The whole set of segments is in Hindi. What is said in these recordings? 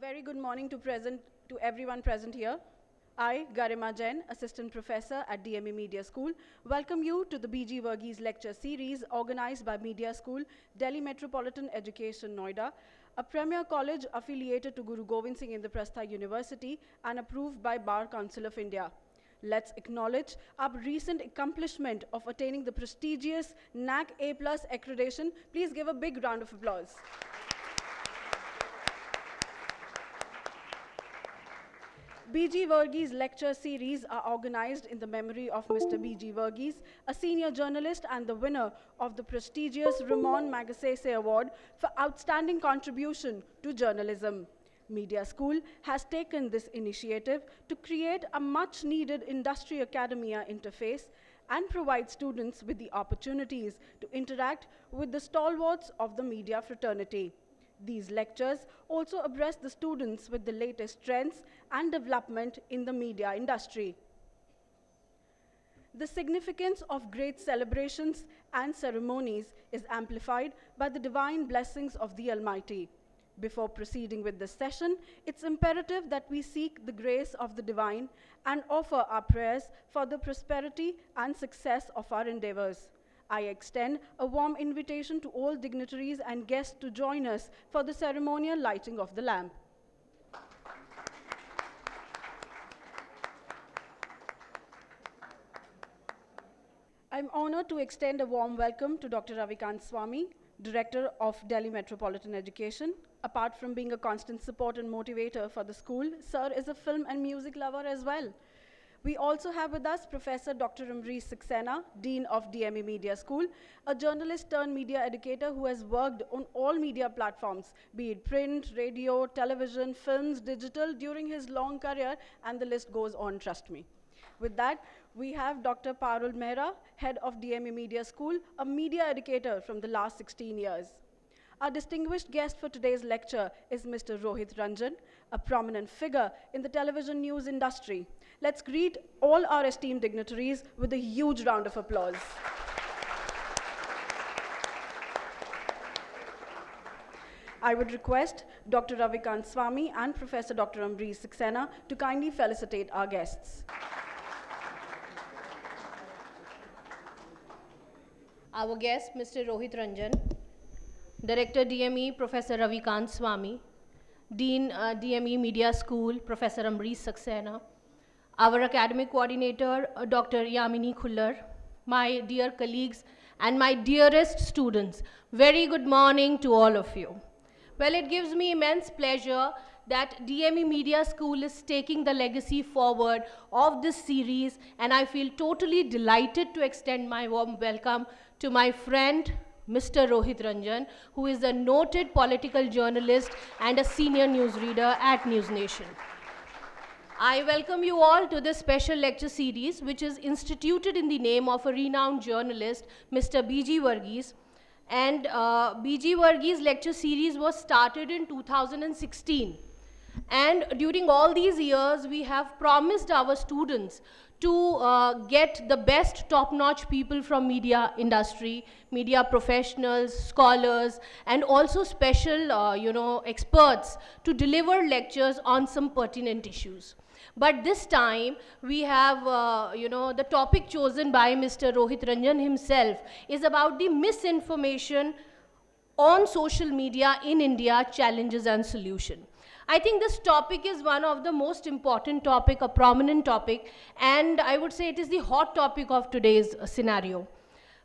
very good morning to, present, to everyone present here. I, Garima Jain, Assistant Professor at DME Media School, welcome you to the B.G. Verghese Lecture Series organized by Media School, Delhi Metropolitan Education, Noida, a premier college affiliated to Guru Gobind Singh Indraprastha University and approved by Bar Council of India. Let's acknowledge our recent accomplishment of attaining the prestigious NAC A-plus accreditation. Please give a big round of applause. B.G. Verghese lecture series are organized in the memory of Mr. B.G. Verghese, a senior journalist and the winner of the prestigious Ramon Magasay Award for outstanding contribution to journalism. Media School has taken this initiative to create a much-needed industry academia interface and provide students with the opportunities to interact with the stalwarts of the media fraternity. These lectures also address the students with the latest trends and development in the media industry. The significance of great celebrations and ceremonies is amplified by the divine blessings of the Almighty. Before proceeding with this session, it's imperative that we seek the grace of the divine and offer our prayers for the prosperity and success of our endeavors. I extend a warm invitation to all dignitaries and guests to join us for the ceremonial lighting of the lamp. I'm honored to extend a warm welcome to Dr. Ravikant Swami, Director of Delhi Metropolitan Education. Apart from being a constant support and motivator for the school, Sir is a film and music lover as well. We also have with us Professor Dr. Amrish Saxena, Dean of DME Media School, a journalist turned media educator who has worked on all media platforms, be it print, radio, television, films, digital, during his long career, and the list goes on, trust me. With that, we have Dr. Parul Mehra, head of DME Media School, a media educator from the last 16 years. Our distinguished guest for today's lecture is Mr. Rohit Ranjan, a prominent figure in the television news industry. Let's greet all our esteemed dignitaries with a huge round of applause. I would request Dr. Ravikant Swami and Professor Dr. Ambrish Saxena to kindly felicitate our guests. Our guest, Mr. Rohit Ranjan, Director DME, Professor Ravikant Swami, Dean uh, DME Media School, Professor Amrish Saxena, our academic coordinator, uh, Dr. Yamini Khullar, my dear colleagues and my dearest students, very good morning to all of you. Well, it gives me immense pleasure that DME Media School is taking the legacy forward of this series, and I feel totally delighted to extend my warm welcome to my friend, Mr. Rohit Ranjan, who is a noted political journalist and a senior newsreader at News Nation. I welcome you all to this special lecture series, which is instituted in the name of a renowned journalist, Mr. B.G. Varghese. And uh, B.G. Varghese lecture series was started in 2016 and during all these years, we have promised our students to uh, get the best top-notch people from media industry, media professionals, scholars, and also special, uh, you know, experts to deliver lectures on some pertinent issues. But this time, we have, uh, you know, the topic chosen by Mr. Rohit Ranjan himself is about the misinformation on social media in India, challenges and solution. I think this topic is one of the most important topic, a prominent topic, and I would say it is the hot topic of today's scenario.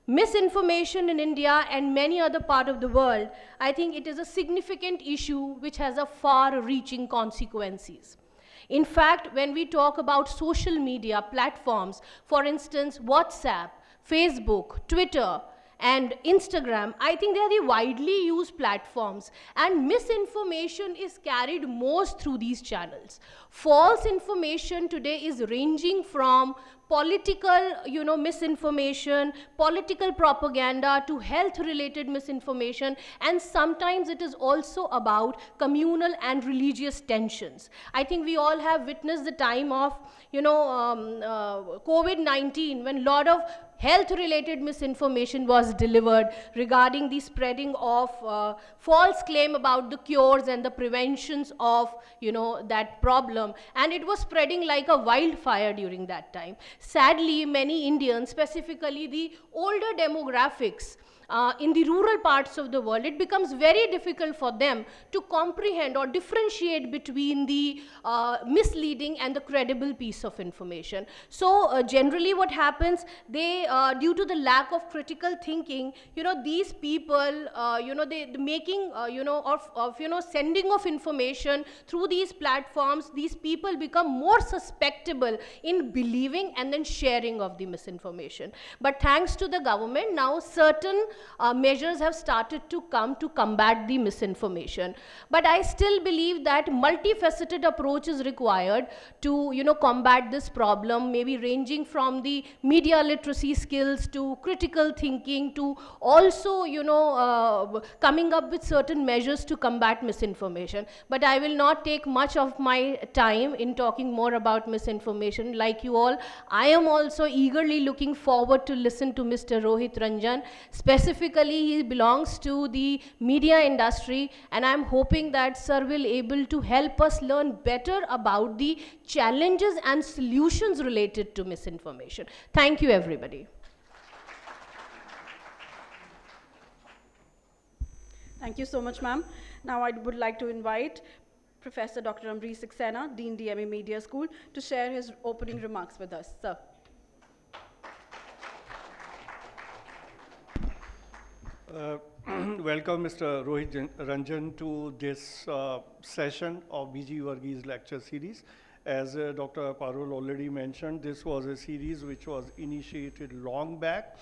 Misinformation in India and many other part of the world, I think it is a significant issue which has a far-reaching consequences. In fact, when we talk about social media platforms, for instance, WhatsApp, Facebook, Twitter, and Instagram, I think they are the widely used platforms. And misinformation is carried most through these channels. False information today is ranging from political you know misinformation political propaganda to health related misinformation and sometimes it is also about communal and religious tensions i think we all have witnessed the time of you know um, uh, covid-19 when a lot of health related misinformation was delivered regarding the spreading of uh, false claim about the cures and the preventions of you know that problem and it was spreading like a wildfire during that time sadly many indians specifically the older demographics uh, in the rural parts of the world, it becomes very difficult for them to comprehend or differentiate between the uh, misleading and the credible piece of information. So uh, generally what happens, they, uh, due to the lack of critical thinking, you know, these people, uh, you know, they, the making, uh, you know, of, of, you know, sending of information through these platforms, these people become more susceptible in believing and then sharing of the misinformation. But thanks to the government, now certain uh, measures have started to come to combat the misinformation. But I still believe that multifaceted approach is required to, you know, combat this problem, maybe ranging from the media literacy skills to critical thinking to also, you know, uh, coming up with certain measures to combat misinformation. But I will not take much of my time in talking more about misinformation. Like you all, I am also eagerly looking forward to listen to Mr. Rohit Ranjan, specifically specifically he belongs to the media industry and I'm hoping that sir will able to help us learn better about the challenges and solutions related to misinformation. Thank you everybody. Thank you so much, ma'am. Now I would like to invite Professor Dr. Amri Saxena, Dean DME Media School, to share his opening remarks with us. Sir. Uh, welcome, Mr. Rohit Ranjan, to this uh, session of B.G. Varghese lecture series. As uh, Dr. Parul already mentioned, this was a series which was initiated long back.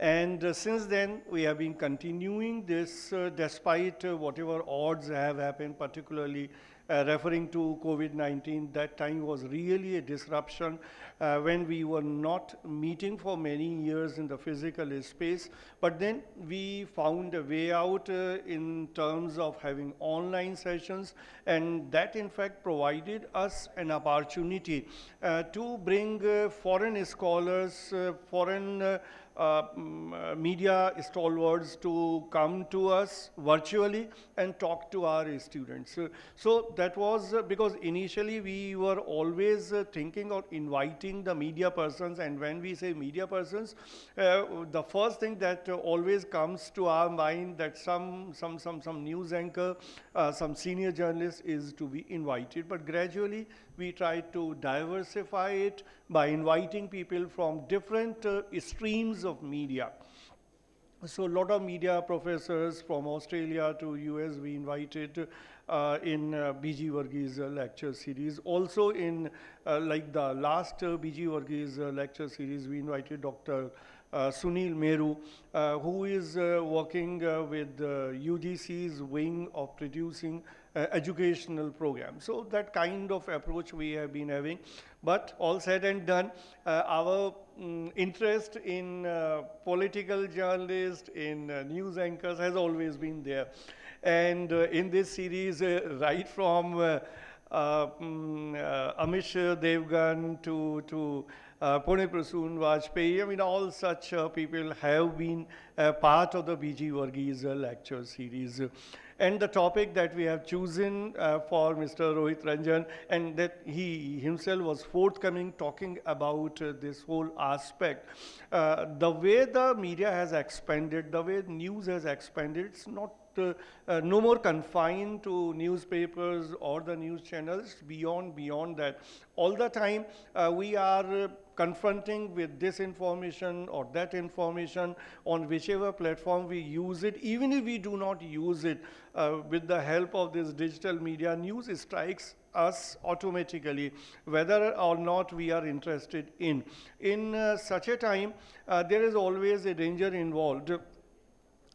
And uh, since then, we have been continuing this uh, despite whatever odds have happened, particularly uh, referring to COVID-19, that time was really a disruption uh, when we were not meeting for many years in the physical space. But then we found a way out uh, in terms of having online sessions, and that in fact provided us an opportunity uh, to bring uh, foreign scholars, uh, foreign uh, uh, media stalwarts to come to us virtually and talk to our students. So, so that was uh, because initially we were always thinking of inviting the media persons and when we say media persons, the first thing that always comes to our mind that some, some, some, some news anchor, some senior journalist is to be invited. But gradually we try to diversify it by inviting people from different uh, streams of media. So a lot of media professors from Australia to US we invited uh, in uh, B.G. Varghese uh, lecture series. Also in uh, like the last uh, B.G. Varghese lecture series we invited Dr. Uh, Sunil Meru, uh, who is working with UGC's wing of producing uh, educational program. So that kind of approach we have been having. But all said and done, uh, our um, interest in uh, political journalists, in news anchors has always been there. And in this series, right from uh, um, uh, mm, Amish Devgan to, to uh, Pune Prasoon Vajpayee. I mean, all such uh, people have been part of the B.G. Varghese lecture series. And the topic that we have chosen uh, for Mr. Rohit Ranjan, and that he himself was forthcoming talking about uh, this whole aspect. Uh, the way the media has expanded, the way news has expanded, it's not uh, uh no more confined to newspapers or the news channels beyond beyond that all the time uh, we are uh, confronting with this information or that information on whichever platform we use it, even if we do not use it uh, with the help of this digital media, news strikes us automatically whether or not we are interested in. In uh, such a time, uh, there is always a danger involved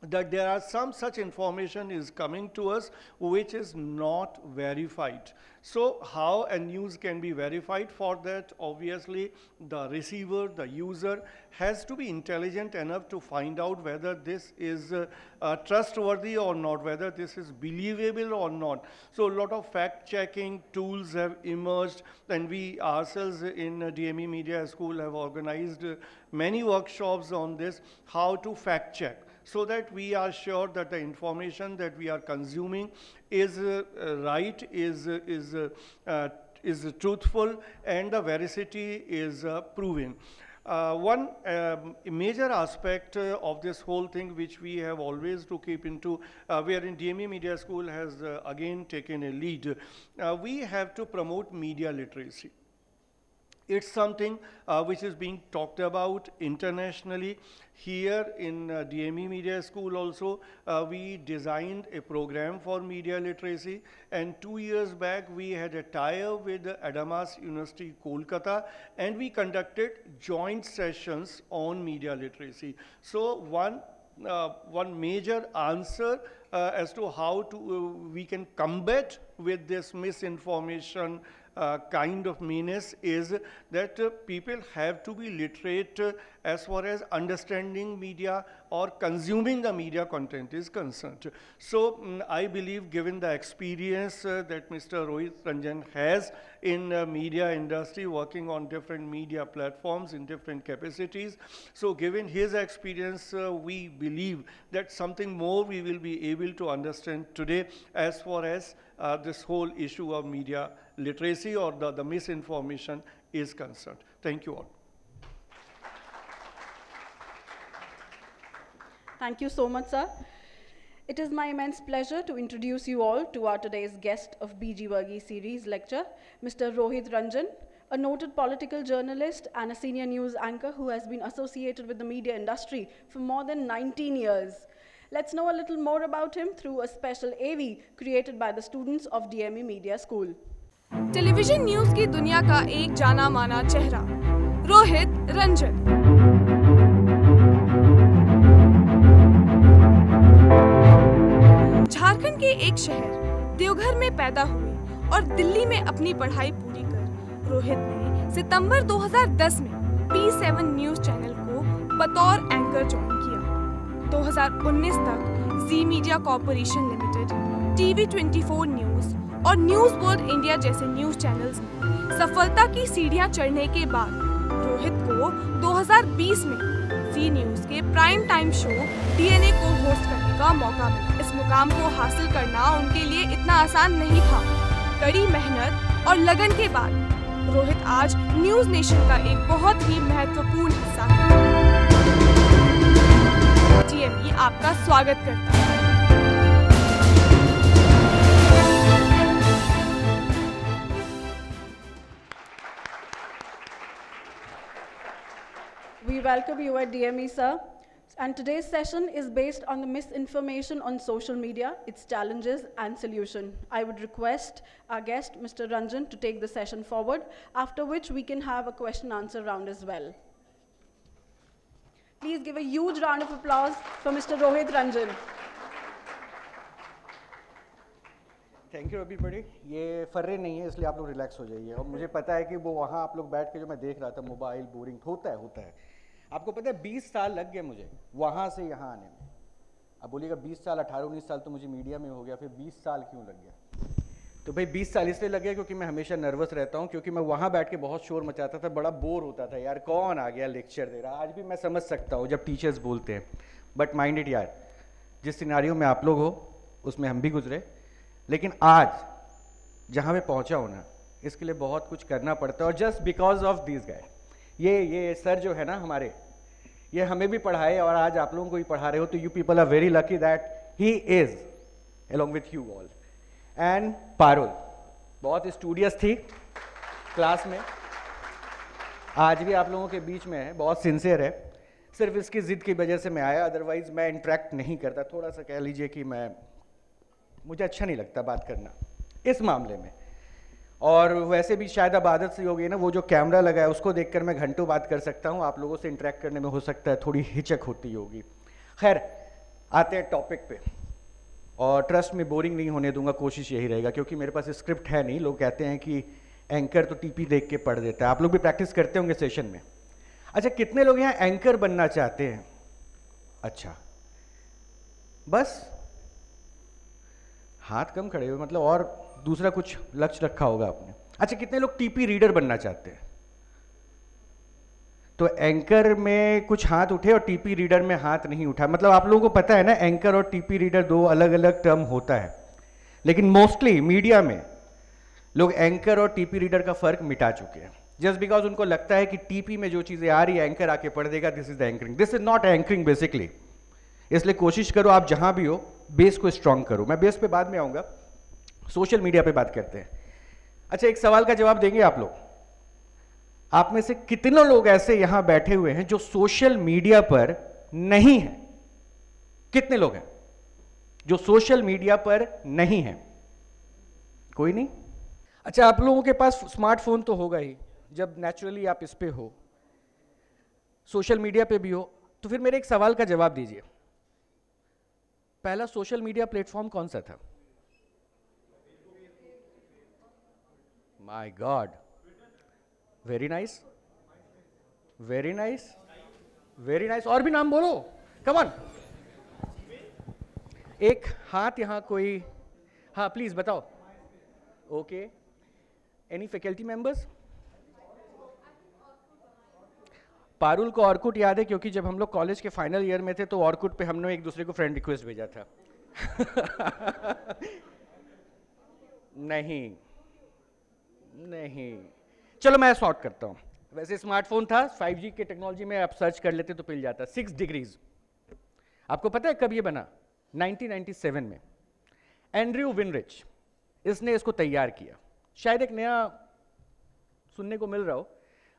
that there are some such information is coming to us which is not verified. So how a news can be verified for that? Obviously, the receiver, the user has to be intelligent enough to find out whether this is uh, uh, trustworthy or not, whether this is believable or not. So a lot of fact-checking tools have emerged and we ourselves in DME Media School have organized uh, many workshops on this, how to fact-check so that we are sure that the information that we are consuming is uh, right, is, uh, is, uh, is truthful, and the veracity is proven. Uh, one um, major aspect uh, of this whole thing which we have always to keep into uh, in DME Media School has again taken a lead, we have to promote media literacy. It's something uh, which is being talked about internationally. Here in uh, DME Media School also, uh, we designed a program for media literacy. And two years back, we had a tie-up with Adamas University, Kolkata, and we conducted joint sessions on media literacy. So one, uh, one major answer uh, as to how to, uh, we can combat with this misinformation uh, kind of meanness is that uh, people have to be literate uh, as far as understanding media or consuming the media content is concerned. So um, I believe given the experience uh, that Mr. Rohit Ranjan has in uh, media industry working on different media platforms in different capacities. So given his experience, we believe that something more we will be able to understand today as far as this whole issue of media literacy or the, the misinformation is concerned. Thank you all. Thank you so much, sir. It is my immense pleasure to introduce you all to our today's guest of BG Vargi series lecture, Mr. Rohit Ranjan, a noted political journalist and a senior news anchor who has been associated with the media industry for more than 19 years. Let's know a little more about him through a special AV created by the students of DME Media School. Television news की दुनिया का एक जाना माना चेहरा रोहित रंजन झारखंड के एक शहर देवघर में पैदा हुए और दिल्ली में अपनी पढ़ाई पूरी कर रोहित ने सितंबर 2010 में P7 न्यूज चैनल को बतौर एंकर ज्वाइन किया 2019 तक Zee media corporation limited TV 24 news और न्यूज वर्ल्ड इंडिया जैसे न्यूज चैनल्स में सफलता की सीढ़ियां चढ़ने के बाद रोहित को 2020 में जी न्यूज के प्राइम टाइम शो डीएनए को होस्ट करने का मौका मिला इस मुकाम को हासिल करना उनके लिए इतना आसान नहीं था कड़ी मेहनत और लगन के बाद रोहित आज न्यूज नेशन का एक बहुत ही महत्वपूर्ण हिस्सा है e आपका स्वागत करता है welcome you at DME, sir. And today's session is based on the misinformation on social media, its challenges and solution. I would request our guest, Mr. Ranjan, to take the session forward, after which we can have a question answer round as well. Please give a huge round of applause for Mr. Rohit Ranjan. Thank you, everybody. ये फर्रे नहीं है इसलिए आप लोग रिलैक्स हो जाइए और मुझे पता है कि वो वहाँ आप लोग बैठ के जो मैं देख रहा था मोबाइल बोरिंग होता है होता है आपको पता है बीस साल लग गए मुझे वहाँ से यहाँ आने में अब बोलिएगा बीस साल अठारह उन्नीस साल तो मुझे मीडिया में हो गया फिर बीस साल क्यों लग गया तो भाई बीस साल इसलिए लग गया क्योंकि मैं हमेशा नर्वस रहता हूँ क्योंकि मैं वहाँ बैठ के बहुत शोर मचाता था बड़ा बोर होता था यार कौन आ गया लेक्चर दे रहा आज भी मैं समझ सकता हूँ जब टीचर्स बोलते हैं बट माइंड इट यार जिस सिनारियों में आप लोग हो उसमें हम भी गुजरे लेकिन आज जहाँ मैं पहुँचा हूँ ना इसके लिए बहुत कुछ करना पड़ता है और just because of this guy ये ये सर जो है ना हमारे ये हमें भी पढ़ाए और आज आप लोगों को भी पढ़ा रहे हो तो you people are very lucky that he is along with you all and Parul बहुत स्टूडियस थी क्लास में आज भी आप लोगों के बीच में है बहुत सिंसियर है सिर्फ इसकी ज़िद की वजह से मैं आया अदरवाइज़ मैं इंट्रैक्ट नहीं करता थोड़ा सा कह लीजिए कि मैं मुझे अच्छा नहीं लगता बात करना इस मामले में और वैसे भी शायद अब आदत सी हो गई ना वो जो कैमरा लगा है उसको देखकर मैं घंटों बात कर सकता हूँ आप लोगों से इंटरेक्ट करने में हो सकता है थोड़ी हिचक होती होगी खैर आते हैं टॉपिक पे और ट्रस्ट में बोरिंग नहीं होने दूंगा कोशिश यही रहेगा क्योंकि मेरे पास स्क्रिप्ट है नहीं लोग कहते हैं कि एंकर तो टीपी देख के पढ़ देता है आप लोग भी प्रैक्टिस करते होंगे सेशन में अच्छा कितने लोग यहाँ एंकर बनना चाहते हैं अच्छा बस हाथ कम खड़े हुए मतलब और दूसरा कुछ लक्ष्य रखा होगा आपने अच्छा कितने लोग टीपी रीडर बनना चाहते हैं तो एंकर में कुछ हाथ उठे और टीपी रीडर में हाथ नहीं उठा मतलब आप लोगों को पता है ना एंकर और टीपी रीडर दो अलग अलग टर्म होता है लेकिन मोस्टली मीडिया में लोग एंकर और टीपी रीडर का फर्क मिटा चुके हैं जस्ट बिकॉज उनको लगता है कि टीपी में जो चीज़ें आ रही है एंकर आके पढ़ देगा this is the anchoring this is not anchoring basically इसलिए कोशिश करो आप जहां भी हो बेस को स्ट्रांग करो मैं बेस पे बाद में आऊंगा सोशल मीडिया पे बात करते हैं अच्छा एक सवाल का जवाब देंगे आप लोग आप में से कितने लोग ऐसे यहां बैठे हुए हैं जो सोशल मीडिया पर नहीं है कितने लोग हैं जो सोशल मीडिया पर नहीं है कोई नहीं अच्छा आप लोगों के पास स्मार्टफोन तो होगा ही जब नेचुरली आप इस पे हो सोशल मीडिया पे भी हो तो फिर मेरे एक सवाल का जवाब दीजिए पहला सोशल मीडिया प्लेटफॉर्म कौन सा था My God. Very nice very nice very nice और भी नाम बोलो कमन एक हाथ यहां कोई हाँ प्लीज बताओ okay any faculty members Parul को ऑर्कुट याद है क्योंकि जब हम लोग कॉलेज के फाइनल ईयर में थे तो ऑर्कुट पे हमने एक दूसरे को फ्रेंड रिक्वेस्ट भेजा था नहीं नहीं चलो मैं सॉर्ट करता हूँ वैसे स्मार्टफोन था 5G के टेक्नोलॉजी में आप सर्च कर लेते तो मिल जाता सिक्स डिग्रीज आपको पता है कब ये बना 1997 में एंड्रयू विनरिच इसने इसको तैयार किया शायद एक नया सुनने को मिल रहा हो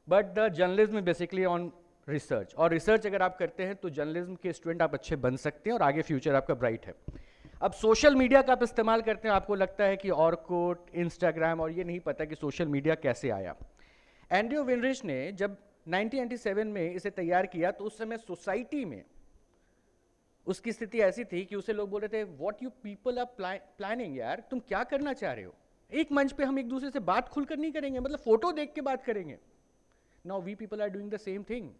but the journalism basically on research और रिसर्च अगर आप करते हैं तो जर्नलिज्म के स्टूडेंट आप अच्छे बन सकते हैं और आगे फ्यूचर आपका ब्राइट है अब सोशल मीडिया का आप इस्तेमाल करते हैं आपको लगता है कि कोट इंस्टाग्राम और ये नहीं पता कि सोशल मीडिया कैसे आया एंड्रियो विनरिच ने जब 1997 में इसे तैयार किया तो उस समय सोसाइटी में उसकी स्थिति ऐसी थी कि उसे लोग बोल रहे थे what you people are planning यार तुम क्या करना चाह रहे हो एक मंच पे हम एक दूसरे से बात खुलकर नहीं करेंगे मतलब फोटो देख के बात करेंगे now we people are doing the same thing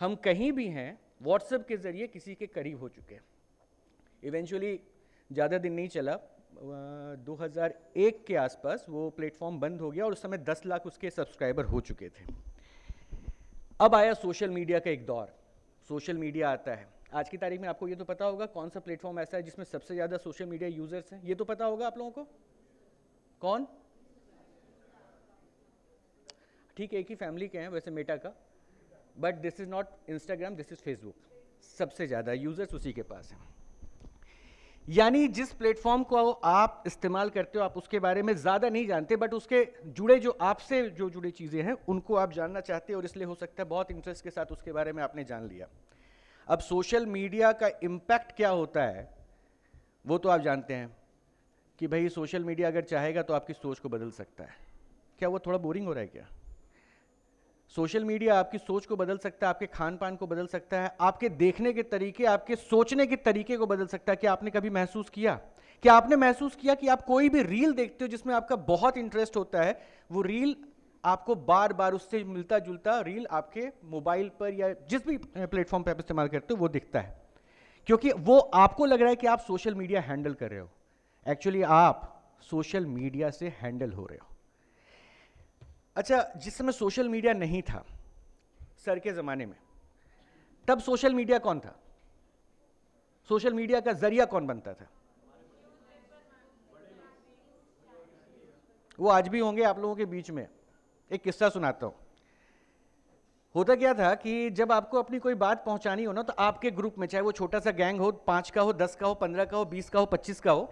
हम कहीं भी हैं व्हाट्सएप के जरिए किसी के करीब हो चुके हैं इवेंचुअली ज़्यादा दिन नहीं चला 2001 के आसपास वो प्लेटफॉर्म बंद हो गया और उस समय 10 लाख उसके सब्सक्राइबर हो चुके थे अब आया सोशल मीडिया का एक दौर सोशल मीडिया आता है आज की तारीख में आपको ये तो पता होगा कौन सा प्लेटफॉर्म ऐसा है जिसमें सबसे ज़्यादा सोशल मीडिया यूज़र्स हैं ये तो पता होगा आप लोगों को कौन ठीक है एक ही फैमिली के हैं वैसे मेटा का but this is not Instagram this is Facebook सबसे ज़्यादा यूज़र्स उसी के पास हैं यानी जिस प्लेटफॉर्म को आप इस्तेमाल करते हो आप उसके बारे में ज़्यादा नहीं जानते बट उसके जुड़े जो आपसे जो जुड़ी चीज़ें हैं उनको आप जानना चाहते हो और इसलिए हो सकता है बहुत इंटरेस्ट के साथ उसके बारे में आपने जान लिया अब सोशल मीडिया का इम्पैक्ट क्या होता है वो तो आप जानते हैं कि भाई सोशल मीडिया अगर चाहेगा तो आपकी सोच को बदल सकता है क्या वो थोड़ा बोरिंग हो रहा है क्या सोशल मीडिया आपकी सोच को बदल सकता है आपके खान पान को बदल सकता है आपके देखने के तरीके आपके सोचने के तरीके को बदल सकता है कि आपने कभी महसूस किया क्या आपने महसूस किया कि आप कोई भी रील देखते हो जिसमें आपका बहुत इंटरेस्ट होता है वो रील आपको बार बार उससे मिलता जुलता रील आपके मोबाइल पर या जिस भी प्लेटफॉर्म पर आप इस्तेमाल करते हो वो दिखता है क्योंकि वो आपको लग रहा है कि आप सोशल मीडिया हैंडल कर रहे हो एक्चुअली आप सोशल मीडिया से हैंडल हो रहे हो अच्छा जिस समय सोशल मीडिया नहीं था सर के ज़माने में तब सोशल मीडिया कौन था सोशल मीडिया का जरिया कौन बनता था वो आज भी होंगे आप लोगों के बीच में एक किस्सा सुनाता हूँ होता क्या था कि जब आपको अपनी कोई बात पहुंचानी हो ना तो आपके ग्रुप में चाहे वो छोटा सा गैंग हो पाँच का हो दस का हो पंद्रह का हो बीस का हो पच्चीस का हो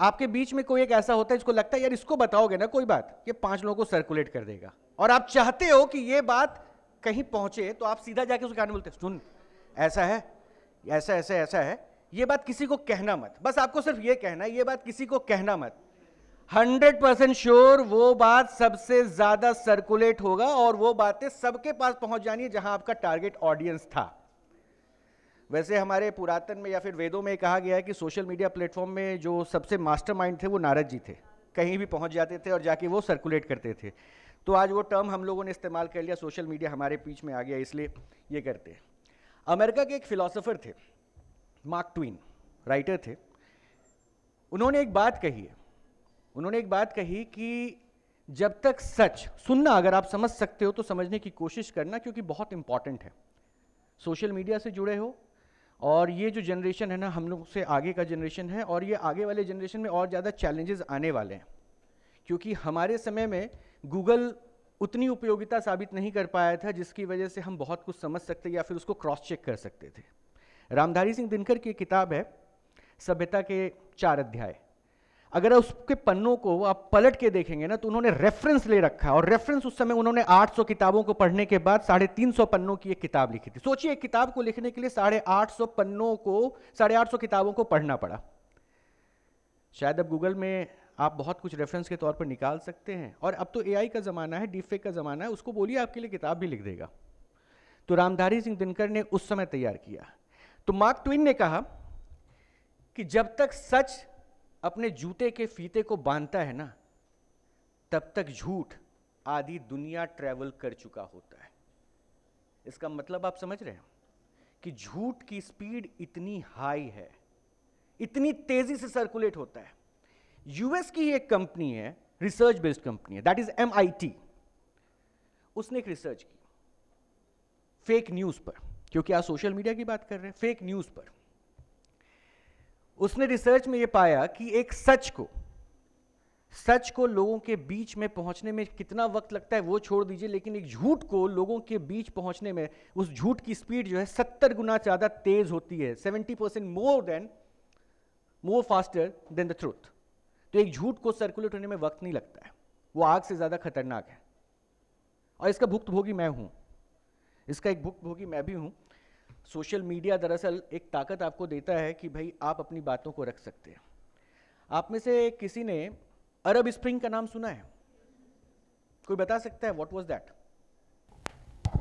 आपके बीच में कोई एक ऐसा होता है जिसको लगता है यार इसको बताओगे ना कोई बात ये पांच लोगों को सर्कुलेट कर देगा और आप चाहते हो कि ये बात कहीं पहुंचे तो आप सीधा जाके उस गाने बोलते सुन ऐसा है ऐसा ऐसा ऐसा है ये बात किसी को कहना मत बस आपको सिर्फ ये कहना है ये बात किसी को कहना मत हंड्रेड परसेंट श्योर वो बात सबसे ज्यादा सर्कुलेट होगा और वो बातें सबके पास पहुंच जानी है जहां आपका टारगेट ऑडियंस था वैसे हमारे पुरातन में या फिर वेदों में कहा गया है कि सोशल मीडिया प्लेटफॉर्म में जो सबसे मास्टरमाइंड थे वो नारद जी थे कहीं भी पहुंच जाते थे और जाके वो सर्कुलेट करते थे तो आज वो टर्म हम लोगों ने इस्तेमाल कर लिया सोशल मीडिया हमारे बीच में आ गया इसलिए ये करते हैं अमेरिका के एक फ़िलासफ़र थे मार्क ट्विन राइटर थे उन्होंने एक बात कही है उन्होंने एक बात कही कि जब तक सच सुनना अगर आप समझ सकते हो तो समझने की कोशिश करना क्योंकि बहुत इंपॉर्टेंट है सोशल मीडिया से जुड़े हो और ये जो जनरेशन है ना हम लोग से आगे का जनरेशन है और ये आगे वाले जनरेशन में और ज़्यादा चैलेंजेस आने वाले हैं क्योंकि हमारे समय में गूगल उतनी उपयोगिता साबित नहीं कर पाया था जिसकी वजह से हम बहुत कुछ समझ सकते या फिर उसको क्रॉस चेक कर सकते थे रामधारी सिंह दिनकर की किताब है सभ्यता के चार अध्याय अगर उसके पन्नों को आप पलट के देखेंगे ना तो उन्होंने रेफरेंस ले रखा है और रेफरेंस उस समय उन्होंने 800 किताबों को पढ़ने के बाद साढ़े तीन सौ पन्नों की एक किताब लिखी थी सोचिए एक किताब को लिखने के लिए साढ़े आठ सौ पन्नों को साढ़े आठ सौ किताबों को पढ़ना पड़ा शायद अब गूगल में आप बहुत कुछ रेफरेंस के तौर पर निकाल सकते हैं और अब तो ए का ज़माना है डीफेक का ज़माना है उसको बोलिए आपके लिए किताब भी लिख देगा तो रामधारी सिंह दिनकर ने उस समय तैयार किया तो मार्क ट्विन ने कहा कि जब तक सच अपने जूते के फीते को बांधता है ना तब तक झूठ आधी दुनिया ट्रैवल कर चुका होता है इसका मतलब आप समझ रहे हैं कि झूठ की स्पीड इतनी हाई है इतनी तेजी से सर्कुलेट होता है यूएस की एक कंपनी है रिसर्च बेस्ड कंपनी है दैट इज एम उसने एक रिसर्च की फेक न्यूज पर क्योंकि आज सोशल मीडिया की बात कर रहे हैं फेक न्यूज पर उसने रिसर्च में ये पाया कि एक सच को सच को लोगों के बीच में पहुंचने में कितना वक्त लगता है वो छोड़ दीजिए लेकिन एक झूठ को लोगों के बीच पहुंचने में उस झूठ की स्पीड जो है सत्तर गुना ज़्यादा तेज होती है seventy percent more than more faster than the truth तो एक झूठ को सर्कुलेट होने में वक्त नहीं लगता है वो आग से ज़्यादा खतरनाक है और इसका भोगी मैं हूं इसका एक भोगी मैं भी हूं सोशल मीडिया दरअसल एक ताकत आपको देता है कि भाई आप अपनी बातों को रख सकते हैं आप में से किसी ने अरब स्प्रिंग का नाम सुना है कोई बता सकता है व्हाट वाज दैट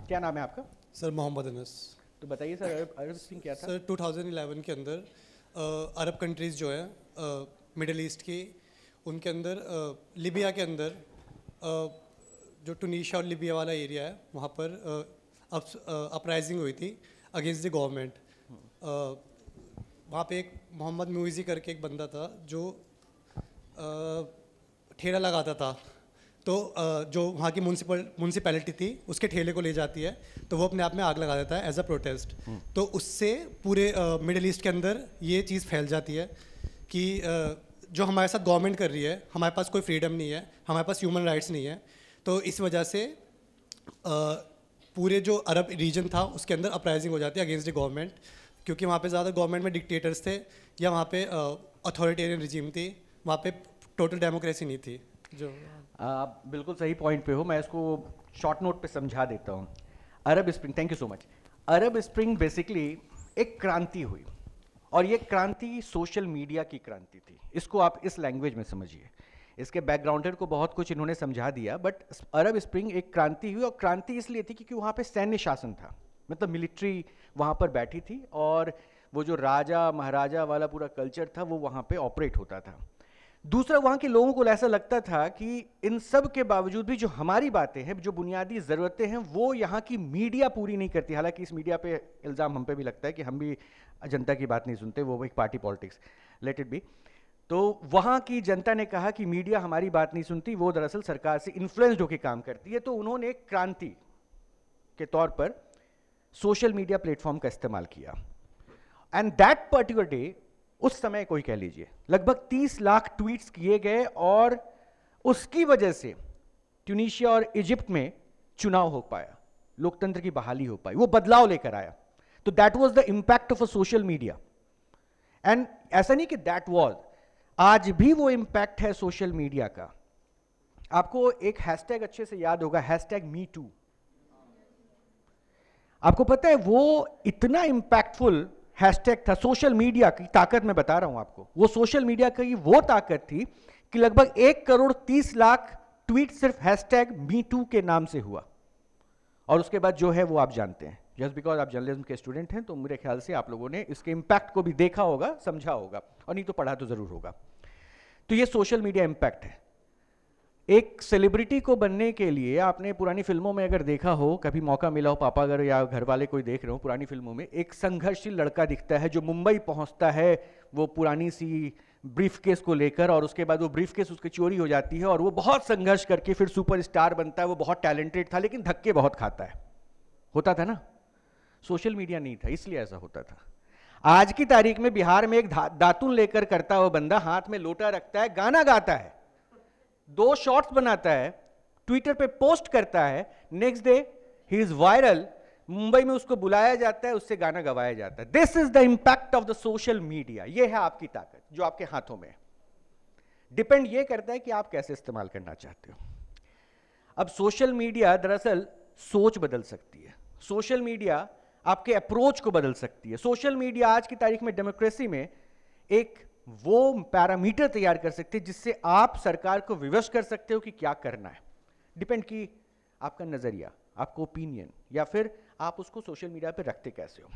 क्या नाम है आपका सर मोहम्मद अनस तो बताइए सर अरब अरब स्प्रिंग क्या था सर 2011 के अंदर अरब कंट्रीज़ जो है मिडल ईस्ट की उनके अंदर लिबिया के अंदर जो टूनिशिया और लिबिया वाला एरिया है वहाँ पर अपराइजिंग हुई थी अगेंस्ट द गवर्नमेंट वहाँ पे एक मोहम्मद म्यूज़ी करके एक बंदा था जो uh, ठेला लगाता था तो uh, जो वहाँ की म्यूनसिपल म्यूनसिपैलिटी थी उसके ठेले को ले जाती है तो वो अपने आप में आग लगा देता है एज अ प्रोटेस्ट तो उससे पूरे मिडिल uh, ईस्ट के अंदर ये चीज़ फैल जाती है कि जो हमारे साथ गवर्नमेंट कर रही है हमारे पास कोई फ्रीडम नहीं है हमारे पास ह्यूमन राइट्स नहीं है तो इस वजह से पूरे जो अरब रीजन था उसके अंदर अपराइजिंग हो जाती है अगेंस्ट द गवर्नमेंट क्योंकि वहाँ पे ज़्यादा गवर्नमेंट में डिक्टेटर्स थे या वहाँ पे अथॉरिटेरियन रिजीम थी वहाँ पे टोटल डेमोक्रेसी नहीं थी जो आप बिल्कुल सही पॉइंट पे हो मैं इसको शॉर्ट नोट पे समझा देता हूँ Arab Spring thank you so much Arab Spring basically एक क्रांति हुई और ये क्रांति सोशल मीडिया की क्रांति थी इसको आप इस लैंग्वेज में समझिए इसके बैकग्राउंडेड को बहुत कुछ इन्होंने समझा दिया बट अरब स्प्रिंग एक क्रांति हुई और क्रांति इसलिए थी क्योंकि वहाँ पर सैन्य शासन था मतलब मिलिट्री वहाँ पर बैठी थी और वो जो राजा महाराजा वाला पूरा कल्चर था वो वहाँ पे ऑपरेट होता था दूसरा वहाँ के लोगों को ऐसा लगता था कि इन सब के बावजूद भी जो हमारी बातें हैं जो बुनियादी ज़रूरतें हैं वो यहाँ की मीडिया पूरी नहीं करती हालांकि इस मीडिया पे इल्ज़ाम हम पे भी लगता है कि हम भी जनता की बात नहीं सुनते वो एक party politics let it be तो वहां की जनता ने कहा कि मीडिया हमारी बात नहीं सुनती वो दरअसल सरकार से इन्फ्लुएंस्ड होकर काम करती है तो उन्होंने एक क्रांति के तौर पर सोशल मीडिया प्लेटफॉर्म का इस्तेमाल किया एंड दैट पर्टिकुलर डे उस समय कोई कह लीजिए लगभग 30 लाख ट्वीट्स किए गए और उसकी वजह से ट्यूनिशिया और इजिप्ट में चुनाव हो पाया लोकतंत्र की बहाली हो पाई वो बदलाव लेकर आया तो that was the impact of a social media and ऐसा नहीं कि दैट वॉज आज भी वो इम्पैक्ट है सोशल मीडिया का आपको एक हैशटैग अच्छे से याद होगा हैशटैग मी टू आपको पता है वो इतना इम्पैक्टफुल हैशटैग था सोशल मीडिया की ताकत मैं बता रहा हूं आपको वो सोशल मीडिया की वो ताकत थी कि लगभग एक करोड़ तीस लाख ट्वीट सिर्फ हैशटैग मी टू के नाम से हुआ और उसके बाद जो है वो आप जानते हैं जस्ट बिकॉज आप जर्नलिज्म के स्टूडेंट हैं तो मेरे ख्याल से आप लोगों ने इसके इम्पैक्ट को भी देखा होगा समझा होगा और नहीं तो पढ़ा तो ज़रूर होगा तो ये सोशल मीडिया इम्पैक्ट है एक सेलिब्रिटी को बनने के लिए आपने पुरानी फिल्मों में अगर देखा हो कभी मौका मिला हो पापा अगर या घर वाले कोई देख रहे हो पुरानी फिल्मों में एक संघर्षशील लड़का दिखता है जो मुंबई पहुंचता है वो पुरानी सी ब्रीफ केस को लेकर और उसके बाद वो ब्रीफ केस उसकी चोरी हो जाती है और वो बहुत संघर्ष करके फिर सुपर बनता है वो बहुत टैलेंटेड था लेकिन धक्के बहुत खाता है होता था ना सोशल मीडिया नहीं था इसलिए ऐसा होता था आज की तारीख में बिहार में एक दा, दातुन लेकर करता हुआ बंदा हाथ में लोटा रखता है गाना गाता है दो शॉर्ट्स बनाता है ट्विटर पे पोस्ट करता है next day he is viral Mumbai में उसको बुलाया जाता है उससे गाना गवाया जाता है this is the impact of the social media ये है आपकी ताकत जो आपके हाथों में डिपेंड ये करता है कि आप कैसे इस्तेमाल करना चाहते हो अब सोशल मीडिया दरअसल सोच बदल सकती है सोशल मीडिया आपके अप्रोच को बदल सकती है सोशल मीडिया आज की तारीख में डेमोक्रेसी में एक वो पैरामीटर तैयार कर सकते हैं जिससे आप सरकार को विवश कर सकते हो कि क्या करना है डिपेंड की आपका नज़रिया आपका ओपिनियन या फिर आप उसको सोशल मीडिया पर रखते कैसे हो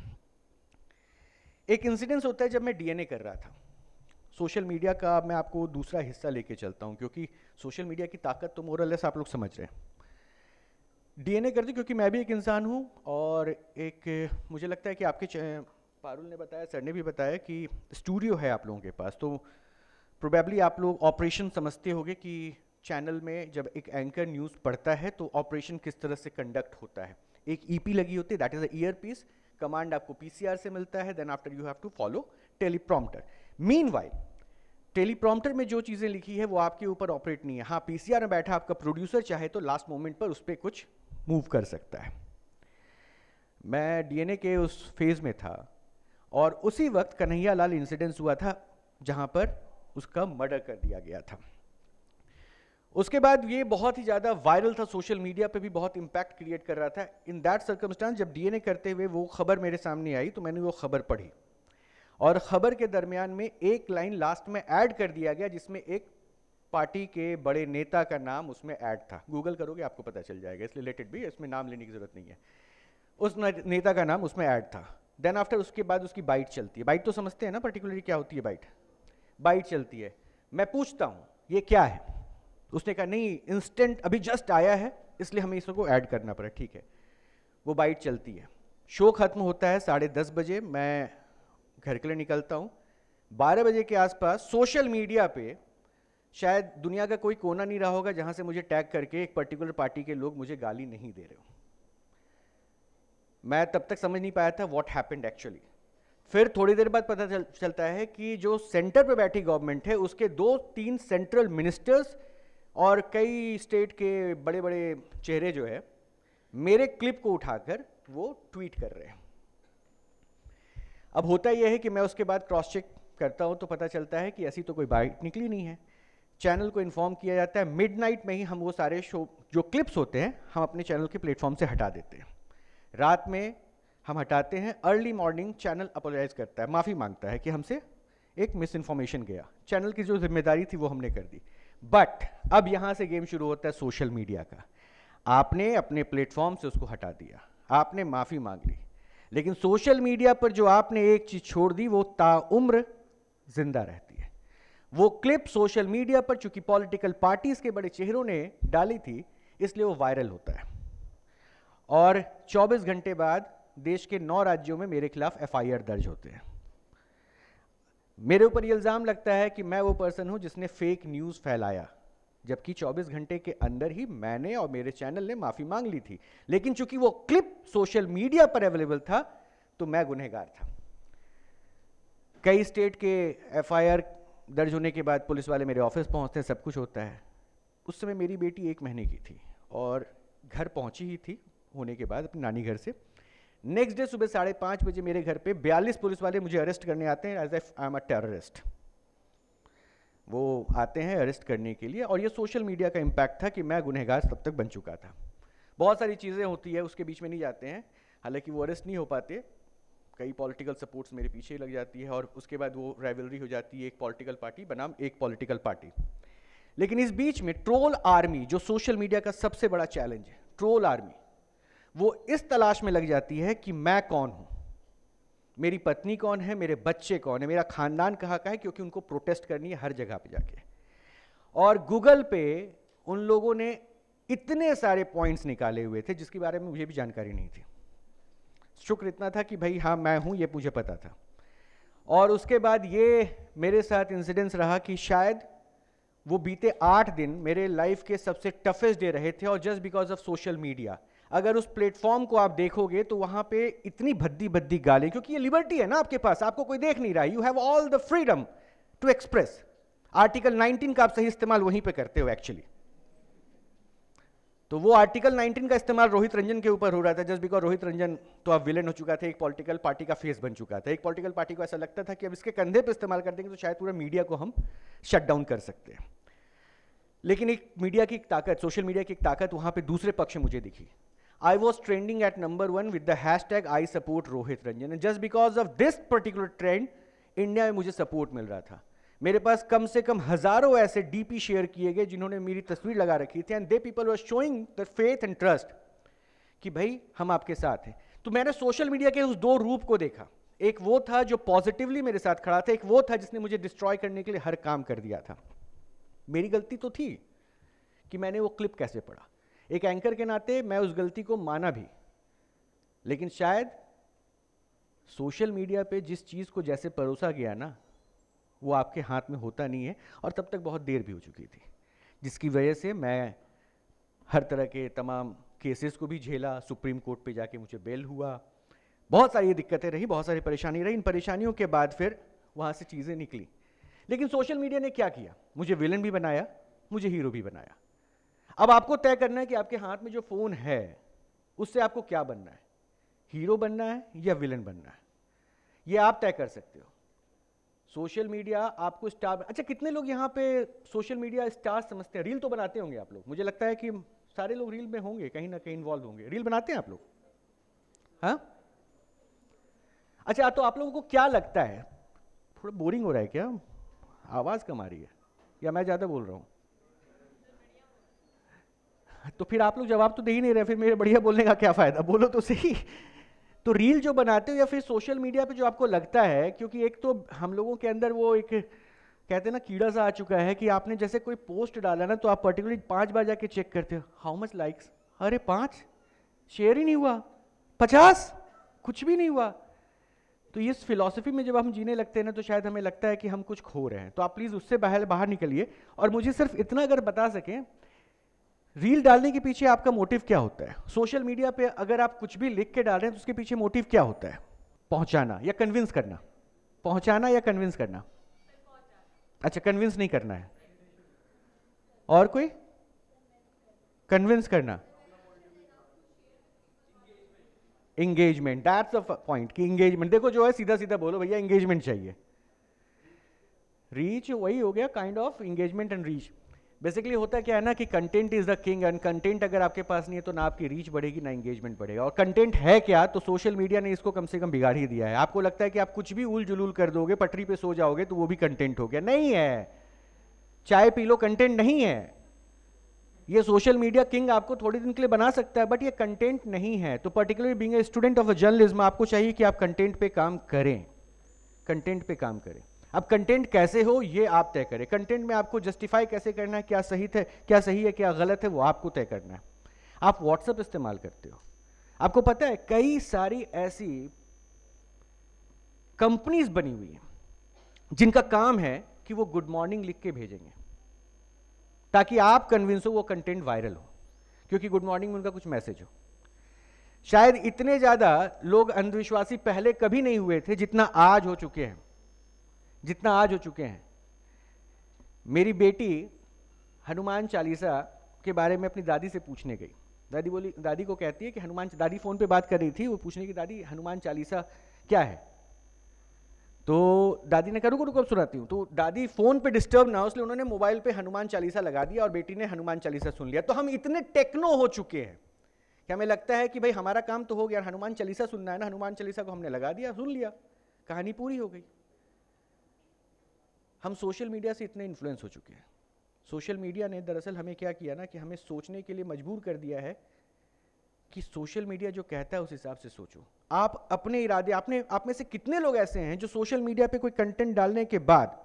एक इंसिडेंस होता है जब मैं डीएनए कर रहा था सोशल मीडिया का मैं आपको दूसरा हिस्सा लेके चलता हूं क्योंकि सोशल मीडिया की ताकत तो मोरलेस आप लोग समझ रहे हैं डीएनए कर दी क्योंकि मैं भी एक इंसान हूँ और एक मुझे लगता है कि आपके पारुल ने बताया सर ने भी बताया कि स्टूडियो है आप लोगों के पास तो प्रोबेबली आप लोग ऑपरेशन समझते होंगे कि चैनल में जब एक एंकर न्यूज़ पढ़ता है तो ऑपरेशन किस तरह से कंडक्ट होता है एक ईपी e लगी होती है that is a ear piece command आपको पीसीआर से मिलता है then after you have to follow teleprompter mean teleprompter में जो चीज़ें लिखी है वो आपके ऊपर ऑपरेट नहीं है हाँ पीसीआर में बैठा आपका प्रोड्यूसर चाहे तो लास्ट मोमेंट पर उस पर कुछ मूव कर सकता है मैं डीएनए के उस फेज़ में था और उसी वक्त कन्हैया लाल इंसिडेंस हुआ था जहां पर उसका मर्डर कर दिया गया था उसके बाद ये बहुत ही ज़्यादा वायरल था सोशल मीडिया पे भी बहुत इंपैक्ट क्रिएट कर रहा था इन दैट सर्कमस्टांस जब डीएनए करते हुए वो खबर मेरे सामने आई तो मैंने वो खबर पढ़ी और ख़बर के दरमियान में एक लाइन लास्ट में ऐड कर दिया गया जिसमें एक पार्टी के बड़े नेता का नाम उसमें ऐड था गूगल करोगे आपको पता चल जाएगा इसलिए रिलेटेड भी इसमें नाम लेने की ज़रूरत नहीं है उस नेता का नाम उसमें ऐड था देन आफ्टर उसके बाद उसकी बाइट चलती है बाइट तो समझते हैं ना पर्टिकुलरली क्या होती है बाइट बाइट चलती है मैं पूछता हूँ ये क्या है उसने कहा नहीं इंस्टेंट अभी जस्ट आया है इसलिए हमें इसको ऐड करना पड़ा ठीक है वो बाइट चलती है शो खत्म होता है साढ़े दस बजे मैं घर के लिए निकलता हूँ बारह बजे के आसपास सोशल मीडिया पे शायद दुनिया का कोई कोना नहीं रहा होगा जहां से मुझे टैग करके एक पर्टिकुलर पार्टी के लोग मुझे गाली नहीं दे रहे हो मैं तब तक समझ नहीं पाया था व्हाट हैपेंड एक्चुअली फिर थोड़ी देर बाद पता चलता है कि जो सेंटर पर बैठी गवर्नमेंट है उसके दो तीन सेंट्रल मिनिस्टर्स और कई स्टेट के बड़े बड़े चेहरे जो है मेरे क्लिप को उठाकर वो ट्वीट कर रहे हैं अब होता यह है कि मैं उसके बाद क्रॉस चेक करता हूँ तो पता चलता है कि ऐसी तो कोई बाइट निकली नहीं है चैनल को इन्फॉर्म किया जाता है मिडनाइट में ही हम वो सारे शो जो क्लिप्स होते हैं हम अपने चैनल के प्लेटफॉर्म से हटा देते हैं रात में हम हटाते हैं अर्ली मॉर्निंग चैनल अपोलोजाइज करता है माफ़ी मांगता है कि हमसे एक मिस इन्फॉर्मेशन गया चैनल की जो जिम्मेदारी थी वो हमने कर दी बट अब यहाँ से गेम शुरू होता है सोशल मीडिया का आपने अपने प्लेटफॉर्म से उसको हटा दिया आपने माफ़ी मांग ली लेकिन सोशल मीडिया पर जो आपने एक चीज़ छोड़ दी वो ताउम्र जिंदा रहती वो क्लिप सोशल मीडिया पर चूंकि पॉलिटिकल पार्टीज के बड़े चेहरों ने डाली थी इसलिए वो वायरल होता है और 24 घंटे बाद देश के नौ राज्यों में मेरे खिलाफ एफआईआर दर्ज होते हैं मेरे ऊपर इल्ज़ाम लगता है कि मैं वो पर्सन हूं जिसने फेक न्यूज़ फैलाया जबकि 24 घंटे के अंदर ही मैंने और मेरे चैनल ने माफ़ी मांग ली थी लेकिन चूंकि वो क्लिप सोशल मीडिया पर अवेलेबल था तो मैं गुनहगार था कई स्टेट के एफआईआर दर्ज होने के बाद पुलिस वाले मेरे ऑफिस पहुंचते हैं सब कुछ होता है उस समय मेरी बेटी एक महीने की थी और घर पहुंची ही थी होने के बाद अपनी नानी घर से नेक्स्ट डे सुबह साढ़े पाँच बजे मेरे घर पे बयालीस पुलिस वाले मुझे अरेस्ट करने आते हैं as if I am a terrorist वो आते हैं अरेस्ट करने के लिए और ये सोशल मीडिया का इम्पैक्ट था कि मैं गुनहगार तब तक बन चुका था बहुत सारी चीज़ें होती है उसके बीच में नहीं जाते हैं हालांकि वो अरेस्ट नहीं हो पाते कई पॉलिटिकल सपोर्ट्स मेरे पीछे लग जाती है और उसके बाद वो राइवलरी हो जाती है एक पॉलिटिकल पार्टी बनाम एक पॉलिटिकल पार्टी लेकिन इस बीच में ट्रोल आर्मी जो सोशल मीडिया का सबसे बड़ा चैलेंज है ट्रोल आर्मी वो इस तलाश में लग जाती है कि मैं कौन हूँ मेरी पत्नी कौन है मेरे बच्चे कौन है मेरा खानदान कहाँ का है क्योंकि उनको प्रोटेस्ट करनी है हर जगह पे जाके और गूगल पे उन लोगों ने इतने सारे पॉइंट्स निकाले हुए थे जिसके बारे में मुझे भी जानकारी नहीं थी शुक्र इतना था कि भाई हाँ मैं हूँ ये मुझे पता था और उसके बाद ये मेरे साथ इंसिडेंस रहा कि शायद वो बीते आठ दिन मेरे लाइफ के सबसे टफेस्ट डे रहे थे और just because of social media अगर उस प्लेटफॉर्म को आप देखोगे तो वहाँ पे इतनी भद्दी भद्दी गाली क्योंकि ये लिबर्टी है ना आपके पास आपको कोई देख नहीं रहा you have all the freedom to express article 19 का आप सही इस्तेमाल वहीं पे करते हो एक्चुअली तो वो आर्टिकल 19 का इस्तेमाल रोहित रंजन के ऊपर हो रहा था जस्ट बिकॉज रोहित रंजन तो अब विलेन हो चुका था एक पॉलिटिकल पार्टी का फेस बन चुका था एक पॉलिटिकल पार्टी को ऐसा लगता था कि अब इसके कंधे पर इस्तेमाल कर देंगे तो शायद पूरा मीडिया को हम शट डाउन कर सकते हैं लेकिन एक मीडिया की एक ताकत सोशल मीडिया की एक ताकत वहाँ पर दूसरे पक्ष मुझे दिखी was trending at number one with the hashtag I support Rohit Ranjan and just because of this particular trend India में मुझे सपोर्ट मिल रहा था मेरे पास कम से कम हजारों ऐसे डीपी शेयर किए गए जिन्होंने मेरी तस्वीर लगा रखी थी and they people were showing the faith and trust कि भाई हम आपके साथ हैं तो मैंने सोशल मीडिया के उस दो रूप को देखा एक वो था जो पॉजिटिवली मेरे साथ खड़ा था एक वो था जिसने मुझे डिस्ट्रॉय करने के लिए हर काम कर दिया था मेरी गलती तो थी कि मैंने वो क्लिप कैसे पढ़ा एक एंकर के नाते मैं उस गलती को माना भी लेकिन शायद सोशल मीडिया पे जिस चीज़ को जैसे परोसा गया ना वो आपके हाथ में होता नहीं है और तब तक बहुत देर भी हो चुकी थी जिसकी वजह से मैं हर तरह के तमाम केसेस को भी झेला सुप्रीम कोर्ट पे जाके मुझे बेल हुआ बहुत सारी दिक्कतें रही बहुत सारी परेशानी रही इन परेशानियों के बाद फिर वहाँ से चीज़ें निकली लेकिन सोशल मीडिया ने क्या किया मुझे विलन भी बनाया मुझे हीरो भी बनाया अब आपको तय करना है कि आपके हाथ में जो फ़ोन है उससे आपको क्या बनना है हीरो बनना है या विलन बनना है ये आप तय कर सकते हो सोशल मीडिया आपको स्टार अच्छा कितने लोग यहाँ पे सोशल मीडिया स्टार समझते हैं रील तो बनाते होंगे आप लोग मुझे लगता है कि सारे लोग रील में होंगे कहीं ना कहीं इन्वॉल्व होंगे रील बनाते हैं आप लोग हाँ अच्छा तो आप लोगों को क्या लगता है थोड़ा बोरिंग हो रहा है क्या आवाज़ कम आ रही है या मैं ज़्यादा बोल रहा हूँ तो फिर आप लोग जवाब तो दे ही नहीं रहे फिर मेरे बढ़िया बोलने का क्या फ़ायदा बोलो तो सही तो रील जो बनाते हो या फिर सोशल मीडिया पे जो आपको लगता है क्योंकि एक तो हम लोगों के अंदर वो एक कहते हैं ना कीड़ा सा आ चुका है कि आपने जैसे कोई पोस्ट डाला ना तो आप पर्टिकुलरली पांच बार जाके चेक करते हो हाउ मच लाइक्स अरे पांच शेयर ही नहीं हुआ पचास कुछ भी नहीं हुआ तो इस फिलॉसफी में जब हम जीने लगते हैं ना तो शायद हमें लगता है कि हम कुछ खो रहे हैं तो आप प्लीज़ उससे बाहर बाहर निकलिए और मुझे सिर्फ इतना अगर बता सकें रील डालने के पीछे आपका मोटिव क्या होता है सोशल मीडिया पे अगर आप कुछ भी लिख के डाल रहे हैं तो उसके पीछे मोटिव क्या होता है पहुंचाना या कन्विंस करना पहुंचाना या कन्विंस करना अच्छा कन्विंस नहीं करना है और कोई कन्विंस करना इंगेजमेंट दैट्स अ पॉइंट कि इंगेजमेंट देखो जो है सीधा सीधा बोलो भैया इंगेजमेंट चाहिए रीच वही हो गया kind of engagement and reach basically होता क्या है ना कि content is the king and content अगर आपके पास नहीं है तो ना आपकी रीच बढ़ेगी ना एंगेजमेंट बढ़ेगा और कंटेंट है क्या तो सोशल मीडिया ने इसको कम से कम बिगाड़ ही दिया है आपको लगता है कि आप कुछ भी उल जुलूल कर दोगे पटरी पे सो जाओगे तो वो भी कंटेंट हो गया नहीं है चाय पी लो कंटेंट नहीं है ये सोशल मीडिया किंग आपको थोड़े दिन के लिए बना सकता है बट ये कंटेंट नहीं है तो particularly being student of journalism आपको चाहिए कि आप कंटेंट पे काम करें कंटेंट पे काम करें अब कंटेंट कैसे हो ये आप तय करें कंटेंट में आपको जस्टिफाई कैसे करना है क्या सही थे क्या सही है क्या गलत है वो आपको तय करना है आप व्हाट्सएप इस्तेमाल करते हो आपको पता है कई सारी ऐसी कंपनीज बनी हुई हैं जिनका काम है कि वो गुड मॉर्निंग लिख के भेजेंगे ताकि आप कन्विंस हो वो कंटेंट वायरल हो क्योंकि गुड मॉर्निंग में उनका कुछ मैसेज हो शायद इतने ज़्यादा लोग अंधविश्वासी पहले कभी नहीं हुए थे जितना आज हो चुके हैं जितना आज हो चुके हैं मेरी बेटी हनुमान चालीसा के बारे में अपनी दादी से पूछने गई दादी बोली दादी को कहती है कि हनुमान दादी फ़ोन पे बात कर रही थी वो पूछने की दादी हनुमान चालीसा क्या है तो दादी ने कहा रुको रुको सुनाती हूँ तो दादी फ़ोन पे डिस्टर्ब ना हो इसलिए उन्होंने मोबाइल पे हनुमान चालीसा लगा दिया और बेटी ने हनुमान चालीसा सुन लिया तो हम इतने टेक्नो हो चुके हैं कि हमें लगता है कि भाई हमारा काम तो हो गया हनुमान चालीसा सुनना है ना हनुमान चालीसा को हमने लगा दिया सुन लिया कहानी पूरी हो गई हम सोशल मीडिया से इतने इन्फ्लुएंस हो चुके हैं सोशल मीडिया ने दरअसल हमें क्या किया ना कि हमें सोचने के लिए मजबूर कर दिया है कि सोशल मीडिया जो कहता है उस हिसाब से सोचो आप अपने इरादे आपने आप में से कितने लोग ऐसे हैं जो सोशल मीडिया पे कोई कंटेंट डालने के बाद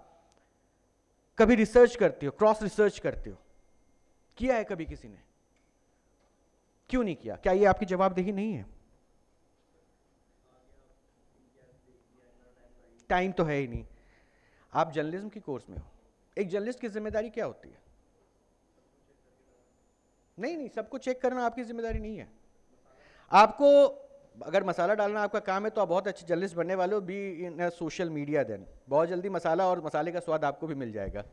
कभी रिसर्च करते हो क्रॉस रिसर्च करते हो किया है कभी किसी ने क्यों नहीं किया क्या ये आपकी जवाबदेही नहीं है टाइम तो है ही नहीं आप जर्नलिज्म की कोर्स में हो एक जर्नलिस्ट की जिम्मेदारी क्या होती है नहीं नहीं सबको चेक करना आपकी जिम्मेदारी नहीं है आपको अगर मसाला डालना आपका काम है तो आप बहुत अच्छे जर्नलिस्ट बनने वाले हो be in social media then बहुत जल्दी मसाला और मसाले का स्वाद आपको भी मिल जाएगा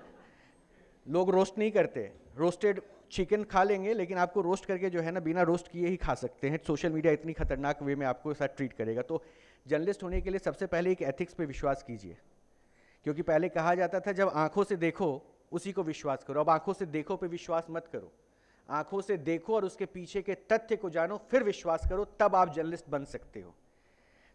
लोग रोस्ट नहीं करते रोस्टेड चिकन खा लेंगे लेकिन आपको रोस्ट करके जो है ना बिना रोस्ट किए ही खा सकते हैं सोशल मीडिया इतनी खतरनाक वे में आपको साथ ट्रीट करेगा तो जर्नलिस्ट होने के लिए सबसे पहले एक एथिक्स पे विश्वास कीजिए क्योंकि पहले कहा जाता था जब आंखों से देखो उसी को विश्वास करो अब आंखों से देखो पे विश्वास मत करो आंखों से देखो और उसके पीछे के तथ्य को जानो फिर विश्वास करो तब आप जर्नलिस्ट बन सकते हो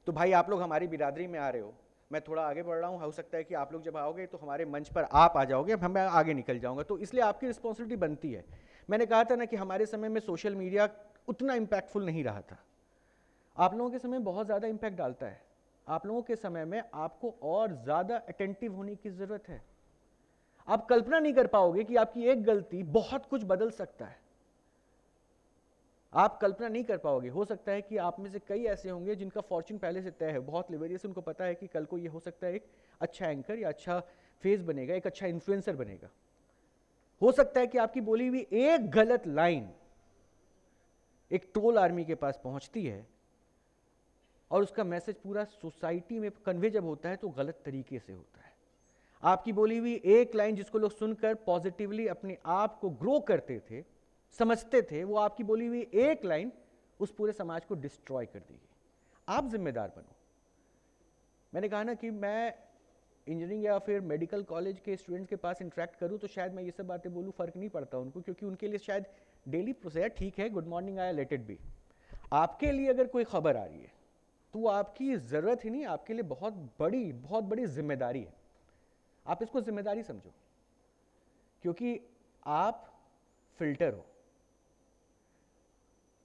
तो भाई आप लोग हमारी बिरादरी में आ रहे हो मैं थोड़ा आगे बढ़ रहा हूँ हो सकता है कि आप लोग जब आओगे तो हमारे मंच पर आप आ जाओगे अब मैं आगे निकल जाऊँगा तो इसलिए आपकी रिस्पॉन्सिबिलिटी बनती है मैंने कहा था ना कि हमारे समय में सोशल मीडिया उतना इम्पैक्टफुल नहीं रहा था आप लोगों के समय बहुत ज़्यादा इम्पैक्ट डालता है आप लोगों के समय में आपको और ज़्यादा अटेंटिव होने की ज़रूरत है आप कल्पना नहीं कर पाओगे कि आपकी एक गलती बहुत कुछ बदल सकता है आप कल्पना नहीं कर पाओगे हो सकता है कि आप में से कई ऐसे होंगे जिनका फॉर्चून पहले से तय है बहुत लेवरियस उनको पता है कि कल को ये हो सकता है एक अच्छा एंकर या अच्छा फेस बनेगा एक अच्छा इन्फ्लुएंसर बनेगा हो सकता है कि आपकी बोली हुई एक गलत लाइन एक ट्रोल आर्मी के पास पहुंचती है और उसका मैसेज पूरा सोसाइटी में कन्वे जब होता है तो गलत तरीके से होता है आपकी बोली हुई एक लाइन जिसको लोग सुनकर पॉजिटिवली अपने आप को ग्रो करते थे समझते थे वो आपकी बोली हुई एक लाइन उस पूरे समाज को डिस्ट्रॉय कर देगी आप जिम्मेदार बनो मैंने कहा ना कि मैं इंजीनियरिंग या फिर मेडिकल कॉलेज के स्टूडेंट्स के पास इंटरेक्ट करूं तो शायद मैं ये सब बातें बोलूं फ़र्क नहीं पड़ता उनको क्योंकि उनके लिए शायद डेली प्रोसेस ठीक है good morning I let it be आपके लिए अगर कोई खबर आ रही है तो आपकी ज़रूरत ही नहीं आपके लिए बहुत बड़ी बहुत बड़ी जिम्मेदारी है आप इसको जिम्मेदारी समझो क्योंकि आप फिल्टर हो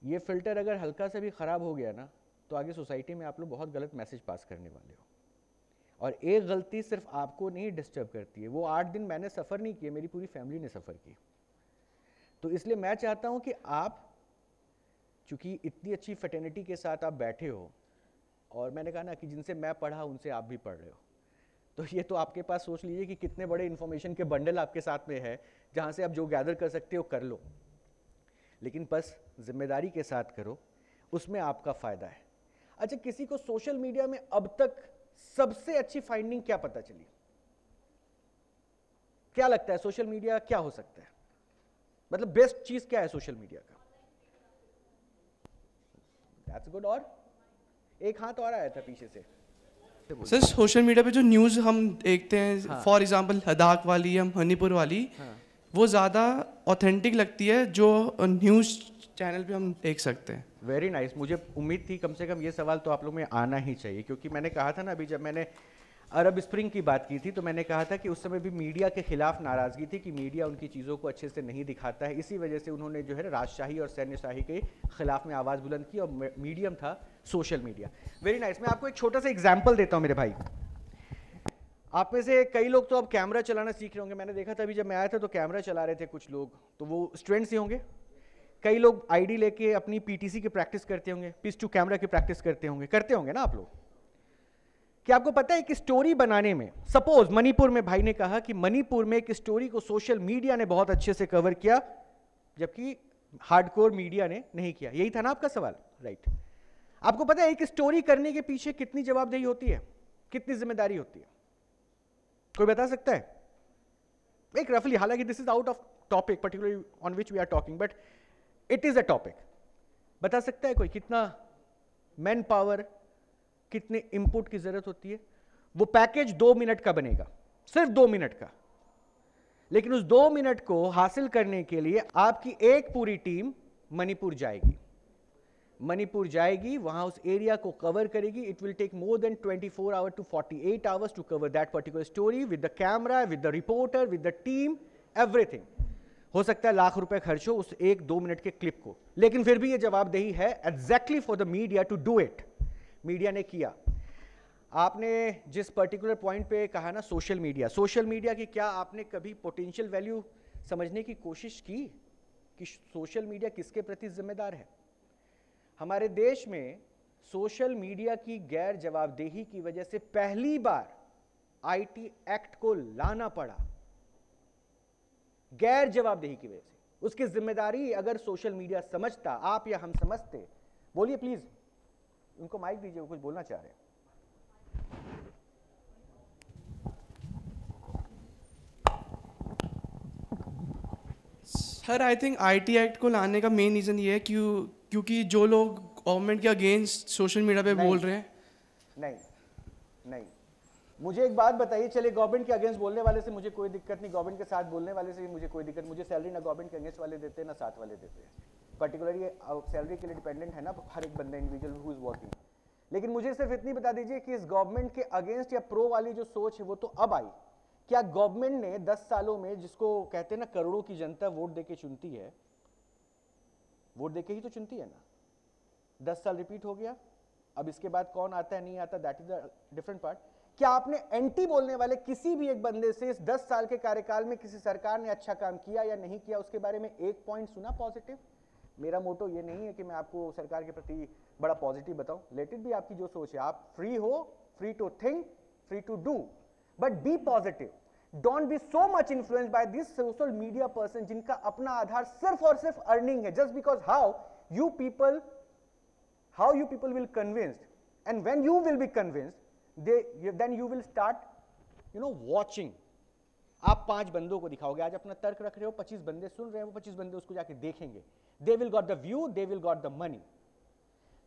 ये फ़िल्टर अगर हल्का सा भी ख़राब हो गया ना तो आगे सोसाइटी में आप लोग बहुत गलत मैसेज पास करने वाले हो और एक गलती सिर्फ आपको नहीं डिस्टर्ब करती है वो आठ दिन मैंने सफ़र नहीं किया मेरी पूरी फैमिली ने सफ़र की तो इसलिए मैं चाहता हूँ कि आप चूँकि इतनी अच्छी फटर्निटी के साथ आप बैठे हो और मैंने कहा ना कि जिनसे मैं पढ़ा उनसे आप भी पढ़ रहे हो तो ये तो आपके पास सोच लीजिए कि कितने बड़े इन्फॉर्मेशन के बंडल आपके साथ में है जहाँ से आप जो गैदर कर सकते हो कर लो लेकिन बस जिम्मेदारी के साथ करो उसमें आपका फ़ायदा है अच्छा किसी को सोशल मीडिया में अब तक सबसे अच्छी फाइंडिंग क्या पता चली क्या लगता है सोशल मीडिया क्या हो सकता है मतलब बेस्ट चीज क्या है सोशल मीडिया का दैट्स गुड और एक हाथ और आया था पीछे से सर सोशल मीडिया पे जो न्यूज हम देखते हैं फॉर हाँ। एग्जांपल लद्दाख वाली या मणिपुर वाली हाँ. वो ज़्यादा ऑथेंटिक लगती है जो न्यूज़ चैनल पे हम देख सकते हैं वेरी नाइस nice. मुझे उम्मीद थी कम से कम ये सवाल तो आप लोग में आना ही चाहिए क्योंकि मैंने कहा था ना अभी जब मैंने अरब स्प्रिंग की बात की थी तो मैंने कहा था कि उस समय भी मीडिया के खिलाफ नाराज़गी थी कि मीडिया उनकी चीज़ों को अच्छे से नहीं दिखाता है इसी वजह से उन्होंने जो है राजशाही और सैन्यशाही के खिलाफ में आवाज़ बुलंद की और मीडियम था सोशल मीडिया वेरी नाइस मैं आपको एक छोटा सा एग्जाम्पल देता हूँ मेरे भाई आप में से कई लोग तो अब कैमरा चलाना सीख रहे होंगे मैंने देखा था अभी जब मैं आया था तो कैमरा चला रहे थे कुछ लोग तो वो स्टूडेंट्स ही होंगे कई लोग आईडी लेके अपनी पीटीसी की प्रैक्टिस करते होंगे पिस टू कैमरा की प्रैक्टिस करते होंगे करते होंगे ना आप लोग कि आपको पता है कि स्टोरी बनाने में सपोज मणिपुर में भाई ने कहा कि मणिपुर में एक स्टोरी को सोशल मीडिया ने बहुत अच्छे से कवर किया जबकि हार्डकोर मीडिया ने नहीं किया यही था ना आपका सवाल राइट आपको पता है एक स्टोरी करने के पीछे कितनी जवाबदेही होती है कितनी जिम्मेदारी होती है कोई बता सकता है एक रफली हालांकि this is out of topic particularly on which we are talking but it is a topic बता सकता है कोई कितना मैन पावर कितने इनपुट की जरूरत होती है वो पैकेज दो मिनट का बनेगा सिर्फ दो मिनट का लेकिन उस दो मिनट को हासिल करने के लिए आपकी एक पूरी टीम मणिपुर जाएगी मणिपुर जाएगी वहां उस एरिया को कवर करेगी it will take more than 24 four hour to forty eight hours to cover that particular story with the camera with the reporter with the team everything हो सकता है लाख रुपए खर्च हो उस एक दो मिनट के क्लिप को लेकिन फिर भी ये जवाबदेही है exactly for the media to do it media ने किया आपने जिस पर्टिकुलर पॉइंट पे कहा ना सोशल मीडिया सोशल मीडिया की क्या आपने कभी पोटेंशियल वैल्यू समझने की कोशिश की कि सोशल मीडिया किसके प्रति जिम्मेदार है हमारे देश में सोशल मीडिया की गैर जवाबदेही की वजह से पहली बार आईटी एक्ट को लाना पड़ा गैर जवाबदेही की वजह से उसकी जिम्मेदारी अगर सोशल मीडिया समझता आप या हम समझते बोलिए प्लीज उनको माइक दीजिए वो कुछ बोलना चाह रहे हैं sir I think IT act को लाने का मेन रीज़न ये है कि क्योंकि जो लोग गवर्नमेंट के अगेंस्ट सोशल मीडिया पे बोल रहे हैं नहीं नहीं मुझे एक बात बताइए चलिए गवर्नमेंट के अगेंस्ट बोलने वाले से मुझे कोई दिक्कत नहीं गवर्नमेंट के साथ बोलने वाले से मुझे कोई दिक्कत मुझे सैलरी ना गवर्नमेंट के अगेंस्ट वाले देते हैं ना साथ वाले देते हैं पर्टिकुलरली सैलरी के लिए डिपेंडेंट है ना हर एक बंदा इंडिविजुअल हु इज़ वर्किंग लेकिन मुझे सिर्फ इतनी बता दीजिए कि इस गवर्नमेंट के अगेंस्ट या प्रो वाली जो सोच है वो तो अब आई क्या गवर्नमेंट ने दस सालों में जिसको कहते हैं ना करोड़ों की जनता वोट देके चुनती है वोट देके ही तो चुनती है ना दस साल रिपीट हो गया अब इसके बाद कौन आता है नहीं आता that is the different part क्या आपने एंटी बोलने वाले किसी भी एक बंदे से इस दस साल के कार्यकाल में किसी सरकार ने अच्छा काम किया या नहीं किया उसके बारे में एक पॉइंट सुना पॉजिटिव मेरा मोटो ये नहीं है कि मैं आपको सरकार के प्रति बड़ा पॉजिटिव बताऊं लेट इट भी आपकी जो सोच है आप फ्री हो free to think free to do but be positive don't be so much influence by this social media person जिनका अपना आधार सिर्फ और सिर्फ अर्निंग है just because how you people how you people will convinced and when you will be convinced they then you will start you know watching आप पांच बंदों को दिखाओगे आज अपना तर्क रख रहे हो पच्चीस बंदे सुन रहे हो पच्चीस बंदे उसको जाके देखेंगे they will got the view they will got the money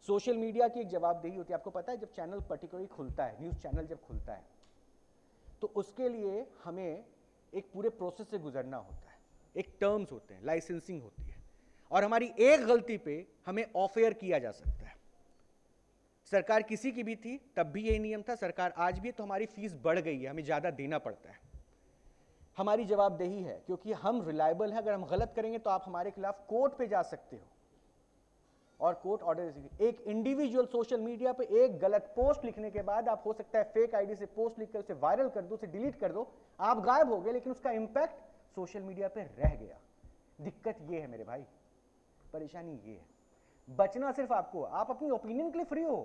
social media की एक जवाबदेही होती है आपको पता है जब चैनल पर्टिकुलरली खुलता है न्यूज चैनल जब खुलता है तो उसके लिए हमें एक पूरे प्रोसेस से गुजरना होता है एक टर्म्स होते हैं लाइसेंसिंग होती है और हमारी एक गलती पे हमें ऑफेयर किया जा सकता है सरकार किसी की भी थी तब भी यही नियम था सरकार आज भी है तो हमारी फीस बढ़ गई है हमें ज़्यादा देना पड़ता है हमारी जवाबदेही है क्योंकि हम रिलायबल हैं अगर हम गलत करेंगे तो आप हमारे खिलाफ कोर्ट पे जा सकते हो और कोर्ट ऑर्डर एक इंडिविजुअल सोशल मीडिया पे एक गलत पोस्ट लिखने के बाद आप हो सकता है फेक आईडी से पोस्ट लिखकर उसे वायरल कर दो उसे डिलीट कर दो आप गायब हो गए लेकिन उसका इंपैक्ट सोशल मीडिया पे रह गया दिक्कत ये है मेरे भाई परेशानी ये है बचना सिर्फ आपको आप अपनी ओपिनियन के लिए फ्री हो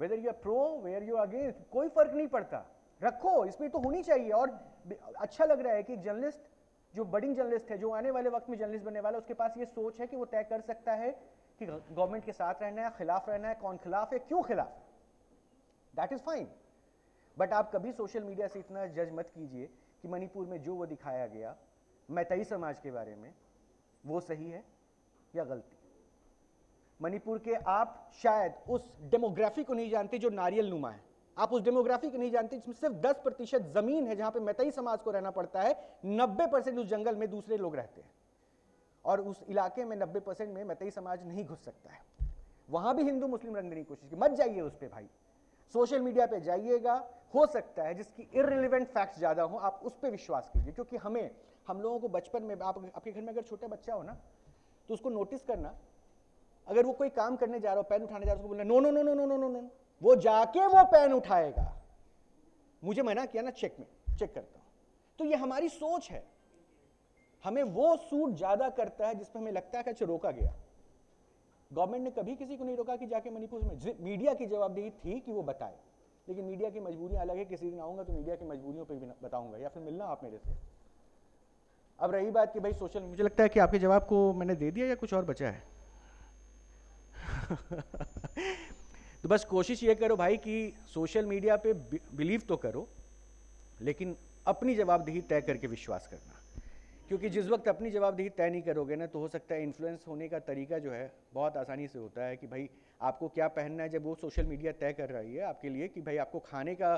whether you are pro where you against कोई फर्क नहीं पड़ता रखो इसमें तो होनी चाहिए और अच्छा लग रहा है कि जर्नलिस्ट जो बडिंग जर्नलिस्ट है जो आने वाले वक्त में जर्नलिस्ट बनने वाला उसके पास ये सोच है कि वो तय कर सकता है कि गवर्नमेंट के साथ रहना है खिलाफ रहना है कौन खिलाफ है क्यों खिलाफ दैट इज फाइन बट आप कभी सोशल मीडिया से इतना जज मत कीजिए कि मणिपुर में जो वो दिखाया गया मैतई समाज के बारे में वो सही है या गलती मणिपुर के आप शायद उस डेमोग्राफी को नहीं जानते जो नारियल नुमा है आप उस डेमोग्राफी को नहीं जानते जिसमें सिर्फ 10 प्रतिशत जमीन है जहां पे मैतई समाज को रहना पड़ता है 90 परसेंट उस जंगल में दूसरे लोग रहते हैं और उस इलाके में 90 परसेंट में मतई समाज नहीं घुस सकता है वहां भी हिंदू मुस्लिम रंगने की कोशिश की मत जाइए उस पर भाई सोशल मीडिया पे जाइएगा हो सकता है जिसकी इरेलीवेंट फैक्ट्स ज़्यादा हो आप उस पर विश्वास कीजिए क्योंकि हमें हम लोगों को बचपन में आप आपके घर में अगर छोटा बच्चा हो ना तो उसको नोटिस करना अगर वो कोई काम करने जा रहा हो पेन उठाने जा रहा हो उसको बोलना no no no no no no no no वो जाके वो पेन उठाएगा मुझे मना किया ना चेक में चेक करता हूँ तो ये हमारी सोच है हमें वो सूट ज्यादा करता है जिसपे हमें लगता है कि अच्छा, रोका गया गवर्नमेंट ने कभी किसी को नहीं रोका कि जाके मणिपुर में मीडिया की जवाबदेही थी कि वो बताए लेकिन मीडिया की मजबूरियां अलग है किसी दिन आऊँगा तो मीडिया की मजबूरियों पर भी बताऊँगा या फिर मिलना आप मेरे से अब रही बात कि भाई सोशल मुझे लगता है कि आपके जवाब को मैंने दे दिया या कुछ और बचा है तो बस कोशिश ये करो भाई कि सोशल मीडिया पे बिलीव तो करो लेकिन अपनी जवाबदेही तय करके विश्वास करना क्योंकि जिस वक्त अपनी जवाबदेही तय नहीं करोगे ना तो हो सकता है इन्फ्लुएंस होने का तरीका जो है बहुत आसानी से होता है कि भाई आपको क्या पहनना है जब वो सोशल मीडिया तय कर रही है आपके लिए कि भाई आपको खाने का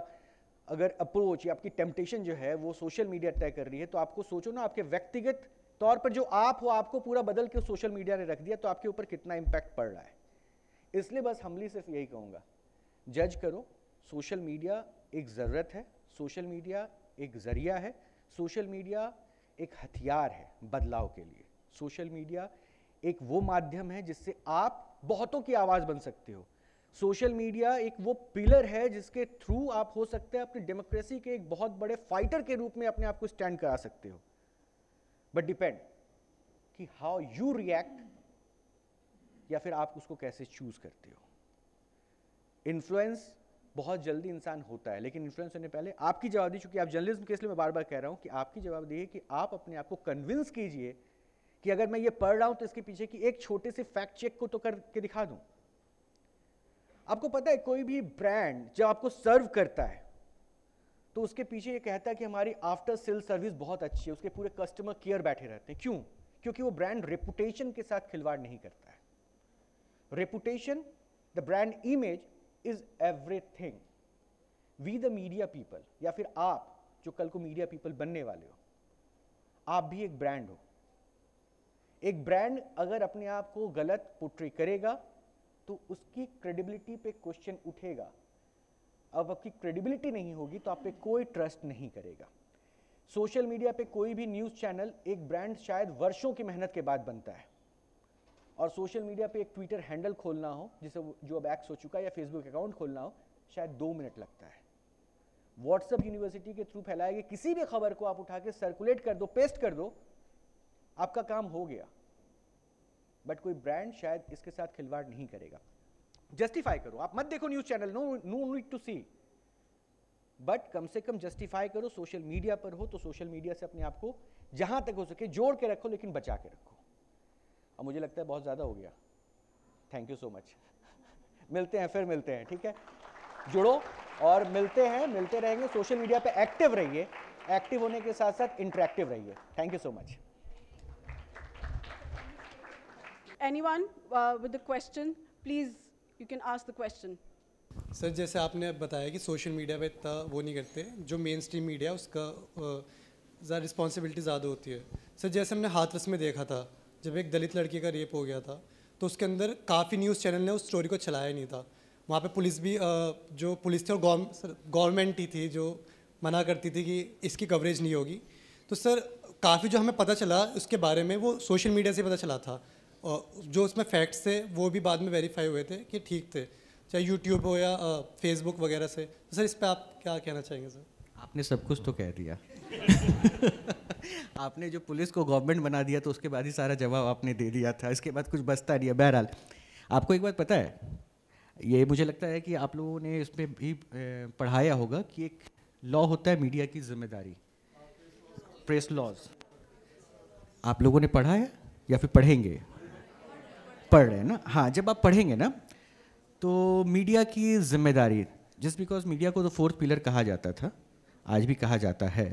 अगर अप्रोच या आपकी टेम्पटेशन जो है वो सोशल मीडिया तय कर रही है तो आपको सोचो ना आपके व्यक्तिगत तौर पर जो आप हो आपको पूरा बदल के सोशल मीडिया ने रख दिया तो आपके ऊपर कितना इम्पैक्ट पड़ रहा है इसलिए बस हमली सिर्फ यही कहूँगा जज करो सोशल मीडिया एक ज़रूरत है सोशल मीडिया एक ज़रिया है सोशल मीडिया एक हथियार है बदलाव के लिए सोशल मीडिया एक वो माध्यम है जिससे आप बहुतों की आवाज़ बन सकते हो सोशल मीडिया एक वो पिलर है जिसके थ्रू आप हो सकते हैं अपनी डेमोक्रेसी के एक बहुत बड़े फाइटर के रूप में अपने आप को स्टैंड करा सकते हो बट डिपेंड कि हाउ यू रिएक्ट या फिर आप उसको कैसे चूज करते हो इन्फ्लुएंस बहुत जल्दी इंसान होता है लेकिन इन्फ्लुएंस होने पहले आपकी जवाबदेही चूंकि आप जर्नलिज्म के इसलिए मैं बार बार कह रहा हूँ कि आपकी जवाबदेही है कि आप अपने आप को कन्विंस कीजिए कि अगर मैं ये पढ़ रहा हूँ तो इसके पीछे की एक छोटे से फैक्ट चेक को तो करके दिखा दूँ आपको पता है कोई भी ब्रांड जब आपको सर्व करता है तो उसके पीछे ये कहता है कि हमारी आफ्टर सेल सर्विस बहुत अच्छी है उसके पूरे कस्टमर केयर बैठे रहते हैं क्यों क्योंकि वो ब्रांड रेपुटेशन के साथ खिलवाड़ नहीं करता है reputation the brand image is everything we the media people या फिर आप जो कल को मीडिया पीपल बनने वाले हो आप भी एक ब्रांड हो एक ब्रांड अगर अपने आप को गलत पोट्री करेगा तो उसकी क्रेडिबिलिटी पे क्वेश्चन उठेगा अब आपकी क्रेडिबिलिटी नहीं होगी तो आप पे कोई ट्रस्ट नहीं करेगा सोशल मीडिया पे कोई भी न्यूज़ चैनल एक ब्रांड शायद वर्षों की मेहनत के बाद बनता है और सोशल मीडिया पे एक ट्विटर हैंडल खोलना हो जिसे जो अब एक्स हो चुका है या फेसबुक अकाउंट खोलना हो शायद दो मिनट लगता है व्हाट्सएप यूनिवर्सिटी के थ्रू फैलाए गए किसी भी खबर को आप उठा के सर्कुलेट कर दो पेस्ट कर दो आपका काम हो गया बट कोई ब्रांड शायद इसके साथ खिलवाड़ नहीं करेगा जस्टिफाई करो आप मत देखो news channel no no need to see but कम से कम जस्टिफाई करो सोशल मीडिया पर हो तो सोशल मीडिया से अपने आप को जहां तक हो सके जोड़ के रखो लेकिन बचा के रखो अब मुझे लगता है बहुत ज़्यादा हो गया थैंक यू सो मच मिलते हैं फिर मिलते हैं ठीक है जुड़ो और मिलते हैं मिलते रहेंगे सोशल मीडिया पे एक्टिव रहिए एक्टिव होने के साथ साथ इंटरेक्टिव रहिए thank you so much anyone with question please you can ask the question sir जैसे आपने बताया कि सोशल मीडिया पे इतना वो नहीं करते जो मेन स्ट्रीम मीडिया उसका रिस्पॉन्सिबिलिटी uh, ज़्यादा होती है सर जैसे हमने हाथरस में देखा था जब एक दलित लड़की का रेप हो गया था तो उसके अंदर काफ़ी न्यूज़ चैनल ने उस स्टोरी को चलाया नहीं था वहाँ पे पुलिस भी जो पुलिस थी और गवर्नमेंट ही थी जो मना करती थी कि इसकी कवरेज नहीं होगी तो सर काफ़ी जो हमें पता चला उसके बारे में वो सोशल मीडिया से पता चला था और जो उसमें फैक्ट्स थे वो भी बाद में वेरीफाई हुए थे कि ठीक थे चाहे यूट्यूब हो या फेसबुक वगैरह से तो सर इस पर आप क्या कहना चाहेंगे सर आपने सब कुछ तो कह दिया आपने जो पुलिस को गवर्नमेंट बना दिया तो उसके बाद ही सारा जवाब आपने दे दिया था इसके बाद कुछ बचता नहीं है बहरहाल आपको एक बात पता है ये मुझे लगता है कि आप लोगों ने इसमें भी पढ़ाया होगा कि एक लॉ होता है मीडिया की जिम्मेदारी प्रेस लॉज आप लोगों ने पढ़ा है या फिर पढ़ेंगे पढ़ रहे हैं ना हाँ जब आप पढ़ेंगे ना तो मीडिया की जिम्मेदारी जस्ट बिकॉज मीडिया को तो फोर्थ पिलर कहा जाता था आज भी कहा जाता है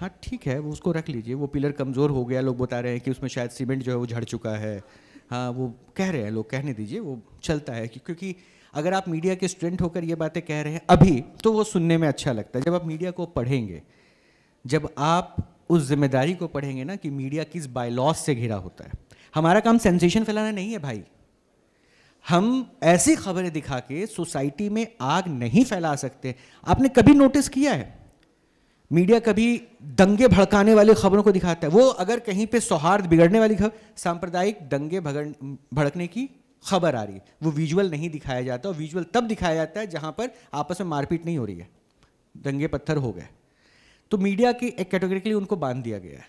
हाँ ठीक है वो उसको रख लीजिए वो पिलर कमज़ोर हो गया लोग बता रहे हैं कि उसमें शायद सीमेंट जो है वो झड़ चुका है हाँ वो कह रहे हैं लोग कहने दीजिए वो चलता है क्योंकि अगर आप मीडिया के स्टूडेंट होकर ये बातें कह रहे हैं अभी तो वो सुनने में अच्छा लगता है जब आप मीडिया को पढ़ेंगे जब आप उस जिम्मेदारी को पढ़ेंगे ना कि मीडिया किस बायलॉस से घिरा होता है हमारा काम सेंसेशन फैलाना नहीं है भाई हम ऐसी खबरें दिखा के सोसाइटी में आग नहीं फैला सकते आपने कभी नोटिस किया है मीडिया कभी दंगे भड़काने वाली खबरों को दिखाता है वो अगर कहीं पे सौहार्द बिगड़ने वाली खबर सांप्रदायिक दंगे भड़कने की खबर आ रही है वो विजुअल नहीं दिखाया जाता और विजुअल तब दिखाया जाता है जहां पर आपस में मारपीट नहीं हो रही है दंगे पत्थर हो गए तो मीडिया की एक कैटेगरी के लिए उनको बांध दिया गया है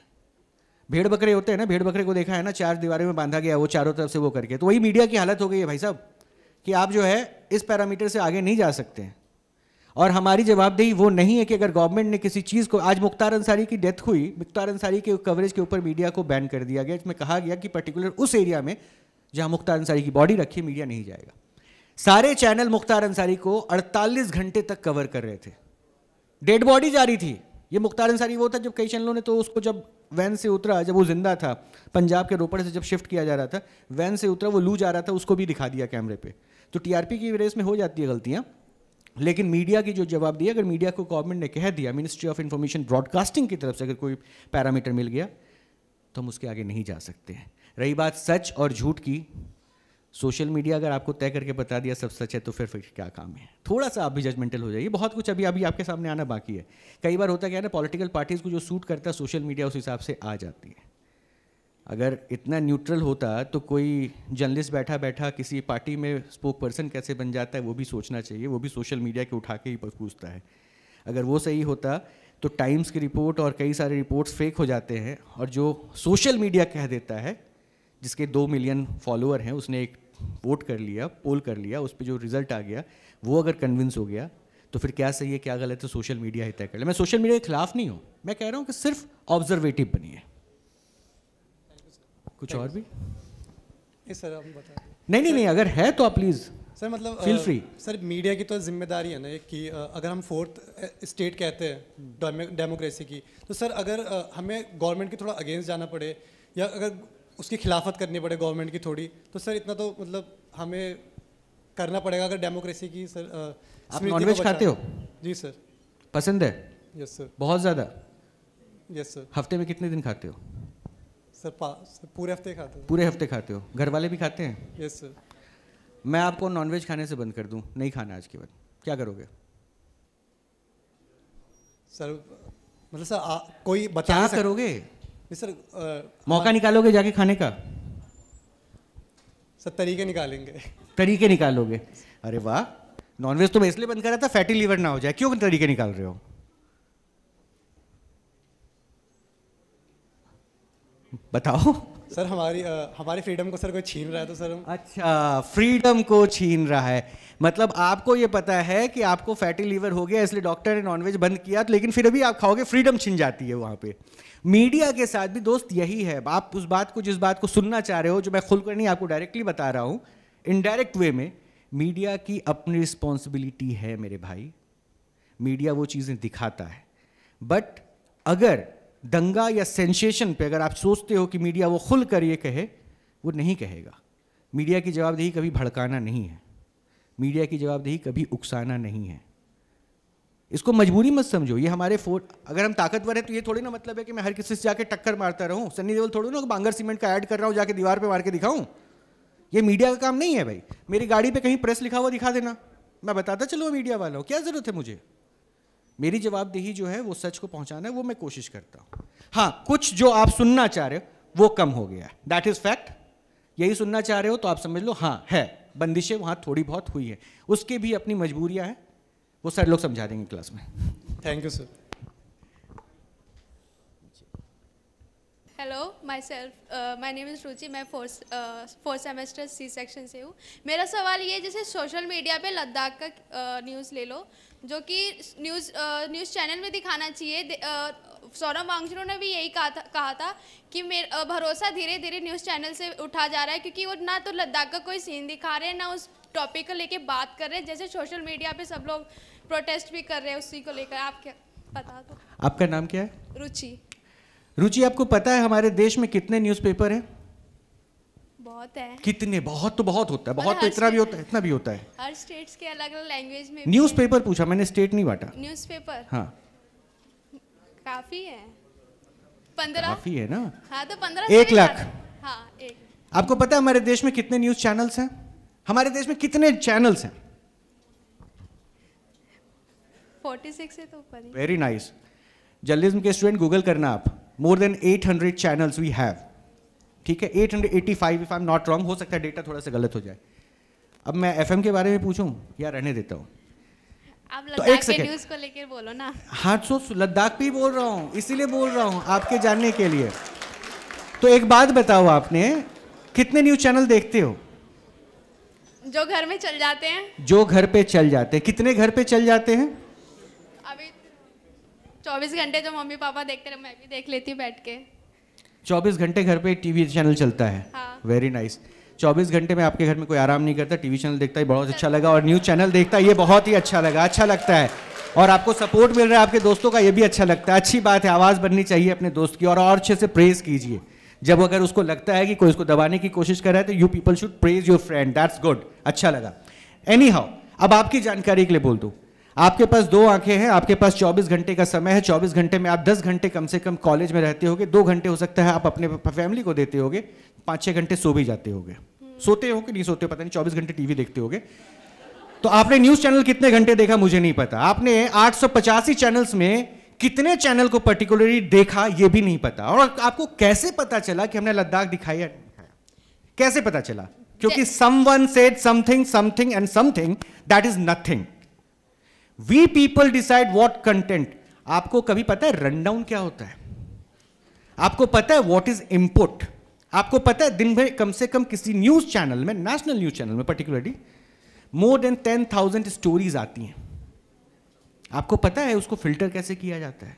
भेड़ बकरे होते हैं ना भेड़ बकरे को देखा है ना चार दीवारों में बांधा गया वो चारों तरफ से वो करके तो वही मीडिया की हालत हो गई है भाई साहब कि आप जो है इस पैरामीटर से आगे नहीं जा सकते हैं और हमारी जवाबदेही वो नहीं है कि अगर गवर्नमेंट ने किसी चीज़ को आज मुख्तार अंसारी की डेथ हुई मुख्तार अंसारी के कवरेज के ऊपर मीडिया को बैन कर दिया गया इसमें कहा गया कि पर्टिकुलर उस एरिया में जहाँ मुख्तार अंसारी की बॉडी रखी मीडिया नहीं जाएगा सारे चैनल मुख्तार अंसारी को 48 घंटे तक कवर कर रहे थे डेड बॉडी जा रही थी ये मुख्तार अंसारी वो था जब कई चैनलों ने तो उसको जब वैन से उतरा जब वो जिंदा था पंजाब के रोपड़ से जब शिफ्ट किया जा रहा था वैन से उतरा वो लू जा रहा था उसको भी दिखा दिया कैमरे पे तो टीआरपी की रेस में हो जाती है गलतियाँ लेकिन मीडिया की जो जवाब दी अगर मीडिया को गवर्नमेंट ने कह दिया मिनिस्ट्री ऑफ इंफॉर्मेशन ब्रॉडकास्टिंग की तरफ से अगर कोई पैरामीटर मिल गया तो हम उसके आगे नहीं जा सकते हैं रही बात सच और झूठ की सोशल मीडिया अगर आपको तय करके बता दिया सब सच है तो फिर फिर क्या काम है थोड़ा सा आप भी जजमेंटल हो जाइए बहुत कुछ अभी अभी आपके सामने आना बाकी है कई बार होता क्या है ना पॉलिटिकल पार्टीज़ को जो सूट करता है सोशल मीडिया उस हिसाब से आ जाती है अगर इतना न्यूट्रल होता तो कोई जर्नलिस्ट बैठा बैठा किसी पार्टी में स्पोक पर्सन कैसे बन जाता है वो भी सोचना चाहिए वो भी सोशल मीडिया के उठा के ही पूछता है अगर वो सही होता तो टाइम्स की रिपोर्ट और कई सारे रिपोर्ट्स फेक हो जाते हैं और जो सोशल मीडिया कह देता है जिसके दो मिलियन फॉलोअर हैं उसने एक वोट कर लिया पोल कर लिया उस पर जो रिजल्ट आ गया वो अगर कन्विंस हो गया तो फिर क्या सही है क्या गलत है सोशल मीडिया ही तय कर ले मैं सोशल मीडिया के खिलाफ नहीं हूँ मैं कह रहा हूँ कि सिर्फ ऑब्जर्वेटिव बनिए कुछ और भी नहीं सर आप बता नहीं नहीं नहीं अगर है तो आप प्लीज़ सर मतलब फील फ्री सर मीडिया की तो जिम्मेदारी है ना कि अगर हम फोर्थ स्टेट कहते हैं हम्म। डेमोक्रेसी की तो सर अगर हमें गवर्नमेंट के थोड़ा अगेंस्ट जाना पड़े या अगर उसकी खिलाफत करनी पड़े गवर्नमेंट की थोड़ी तो सर इतना तो मतलब हमें करना पड़ेगा अगर डेमोक्रेसी की सर आप नॉनवेज खाते हो जी सर पसंद है यस सर बहुत ज़्यादा यस सर हफ्ते में कितने दिन खाते हो सर, सर पूरे हफ्ते खाते हो पूरे हफ्ते खाते हो घर वाले भी खाते हैं यस सर मैं आपको नॉनवेज खाने से बंद कर दूं नहीं खाना आज के बाद क्या करोगे सर मतलब सर आ, कोई बता क्या करोगे सर मौका निकालोगे जाके खाने का सर तरीके निकालेंगे तरीके निकालोगे अरे वाह नॉनवेज तो मैं इसलिए बंद कर रहा था फैटी लीवर ना हो जाए क्यों तरीके निकाल रहे हो बताओ सर हमारी आ, हमारी फ्रीडम को सर कोई छीन रहा है तो सर अच्छा फ्रीडम को छीन रहा है मतलब आपको ये पता है कि आपको फैटी लीवर हो गया इसलिए डॉक्टर ने नॉनवेज बंद किया तो लेकिन फिर भी आप खाओगे फ्रीडम छिन जाती है वहाँ पे मीडिया के साथ भी दोस्त यही है आप उस बात को जिस बात को सुनना चाह रहे हो जो मैं खुलकर नहीं आपको डायरेक्टली बता रहा हूँ इनडायरेक्ट वे में मीडिया की अपनी रिस्पॉन्सिबिलिटी है मेरे भाई मीडिया वो चीज़ें दिखाता है बट अगर दंगा या सेंसेशन पे अगर आप सोचते हो कि मीडिया वो खुल कर ये कहे वो नहीं कहेगा मीडिया की जवाबदेही कभी भड़काना नहीं है मीडिया की जवाबदेही कभी उकसाना नहीं है इसको मजबूरी मत समझो ये हमारे फोर अगर हम ताकतवर हैं तो ये थोड़ी ना मतलब है कि मैं हर किसी से जाके टक्कर मारता रहूं सन्नी देवल थोड़ी ना बांगर सीमेंट का ऐड कर रहा हूँ जाके दीवार पे मार के दिखाऊं ये मीडिया का काम नहीं है भाई मेरी गाड़ी पे कहीं प्रेस लिखा हुआ दिखा देना मैं बताता चलो मीडिया वाला हूँ क्या ज़रूरत है मुझे मेरी जवाबदेही जो है वो सच को पहुंचाना है वो मैं कोशिश करता हूँ हाँ कुछ जो आप सुनना चाह रहे हो वो कम हो गया है दैट इज़ फैक्ट यही सुनना चाह रहे हो तो आप समझ लो हाँ है बंदिशें वहाँ थोड़ी बहुत हुई है उसके भी अपनी मजबूरियाँ हैं वो सर लोग समझा देंगे क्लास में thank you sir hello myself my name is Ruchi मैं fourth fourth semester C section से हूँ मेरा सवाल ये जैसे सोशल मीडिया पे लद्दाख का न्यूज़ uh, ले लो जो कि न्यूज़ न्यूज़ चैनल में दिखाना चाहिए सौरभ वांगचुरो ने भी यही कहा था कहा था कि मेरा भरोसा धीरे धीरे न्यूज़ चैनल से उठा जा रहा है क्योंकि वो ना तो लद्दाख का कोई सीन दिखा रहे हैं ना उस टॉपिक को लेके बात कर रहे हैं जैसे सोशल मीडिया पे सब लोग प्रोटेस्ट भी कर रहे हैं उसी को लेकर आप क्या बता दो आपका नाम क्या है रुचि रुचि आपको पता है हमारे देश में कितने न्यूज़पेपर हैं बहुत है कितने बहुत तो बहुत होता है बहुत तो इतना भी होता है इतना भी होता है हर स्टेट्स के अलग अलग लैंग्वेज में न्यूज़पेपर पूछा मैंने स्टेट नहीं बांटा न्यूज़पेपर हाँ काफी है पंद्रह काफी है ना हाँ तो पंद्रह एक लाख हाँ आपको पता है हमारे देश में कितने न्यूज़ चैनल्स हैं हमारे देश में कितने चैनल्स हैं वेरी नाइस जर्नलिज्म के स्टूडेंट गूगल करना आप more than 800 channels we have ठीक है eight hundred eighty five if I am not wrong हो सकता है डेटा थोड़ा सा गलत हो जाए अब मैं एफ के बारे में पूछूँ या रहने देता हूँ आप तो एक के न्यूज़ को लेकर बोलो ना हाँ सो तो लद्दाख भी बोल रहा हूँ इसीलिए बोल रहा हूँ आपके जानने के लिए तो एक बात बताओ आपने कितने न्यूज़ चैनल देखते हो जो घर में चल जाते हैं जो घर पे चल जाते हैं कितने घर पे चल जाते हैं अभी 24 घंटे जो मम्मी पापा देखते हैं मैं भी देख लेती हूँ बैठ के 24 घंटे घर पे टीवी चैनल चलता है वेरी हाँ। नाइस चौबीस घंटे में आपके घर में कोई आराम नहीं करता टीवी चैनल देखता है बहुत अच्छा, अच्छा लगा और न्यूज़ चैनल देखता है ये बहुत ही अच्छा लगा अच्छा लगता है और आपको सपोर्ट मिल रहा है आपके दोस्तों का ये भी अच्छा लगता है अच्छी बात है आवाज़ बननी चाहिए अपने दोस्त की और अच्छे से प्रेज़ कीजिए जब अगर उसको लगता है कि कोई उसको दबाने की कोशिश कर रहा है तो you people should praise your friend that's good अच्छा लगा एनी हाउ अब आपकी जानकारी के लिए बोल दूँ आपके पास दो आंखें हैं आपके पास 24 घंटे का समय है 24 घंटे में आप 10 घंटे कम से कम कॉलेज में रहते होगे दो घंटे हो सकता है आप अपने फैमिली को देते होगे पाँच छः घंटे सो भी जाते होगे सोते हो कि नहीं सोते हो पता नहीं चौबीस घंटे टीवी देखते होगे तो आपने न्यूज़ चैनल कितने घंटे देखा मुझे नहीं पता आपने आठ चैनल्स में कितने चैनल को पर्टिकुलरली देखा ये भी नहीं पता और आपको कैसे पता चला कि हमने लद्दाख दिखाया कैसे पता चला क्योंकि someone something something and something that is nothing we people decide what content आपको कभी पता है रन डाउन क्या होता है आपको पता है वॉट इज इम्पोर्ट आपको पता है दिन भर कम से कम किसी न्यूज चैनल में नेशनल न्यूज चैनल में particularly more than ten thousand stories आती हैं आपको पता है उसको फिल्टर कैसे किया जाता है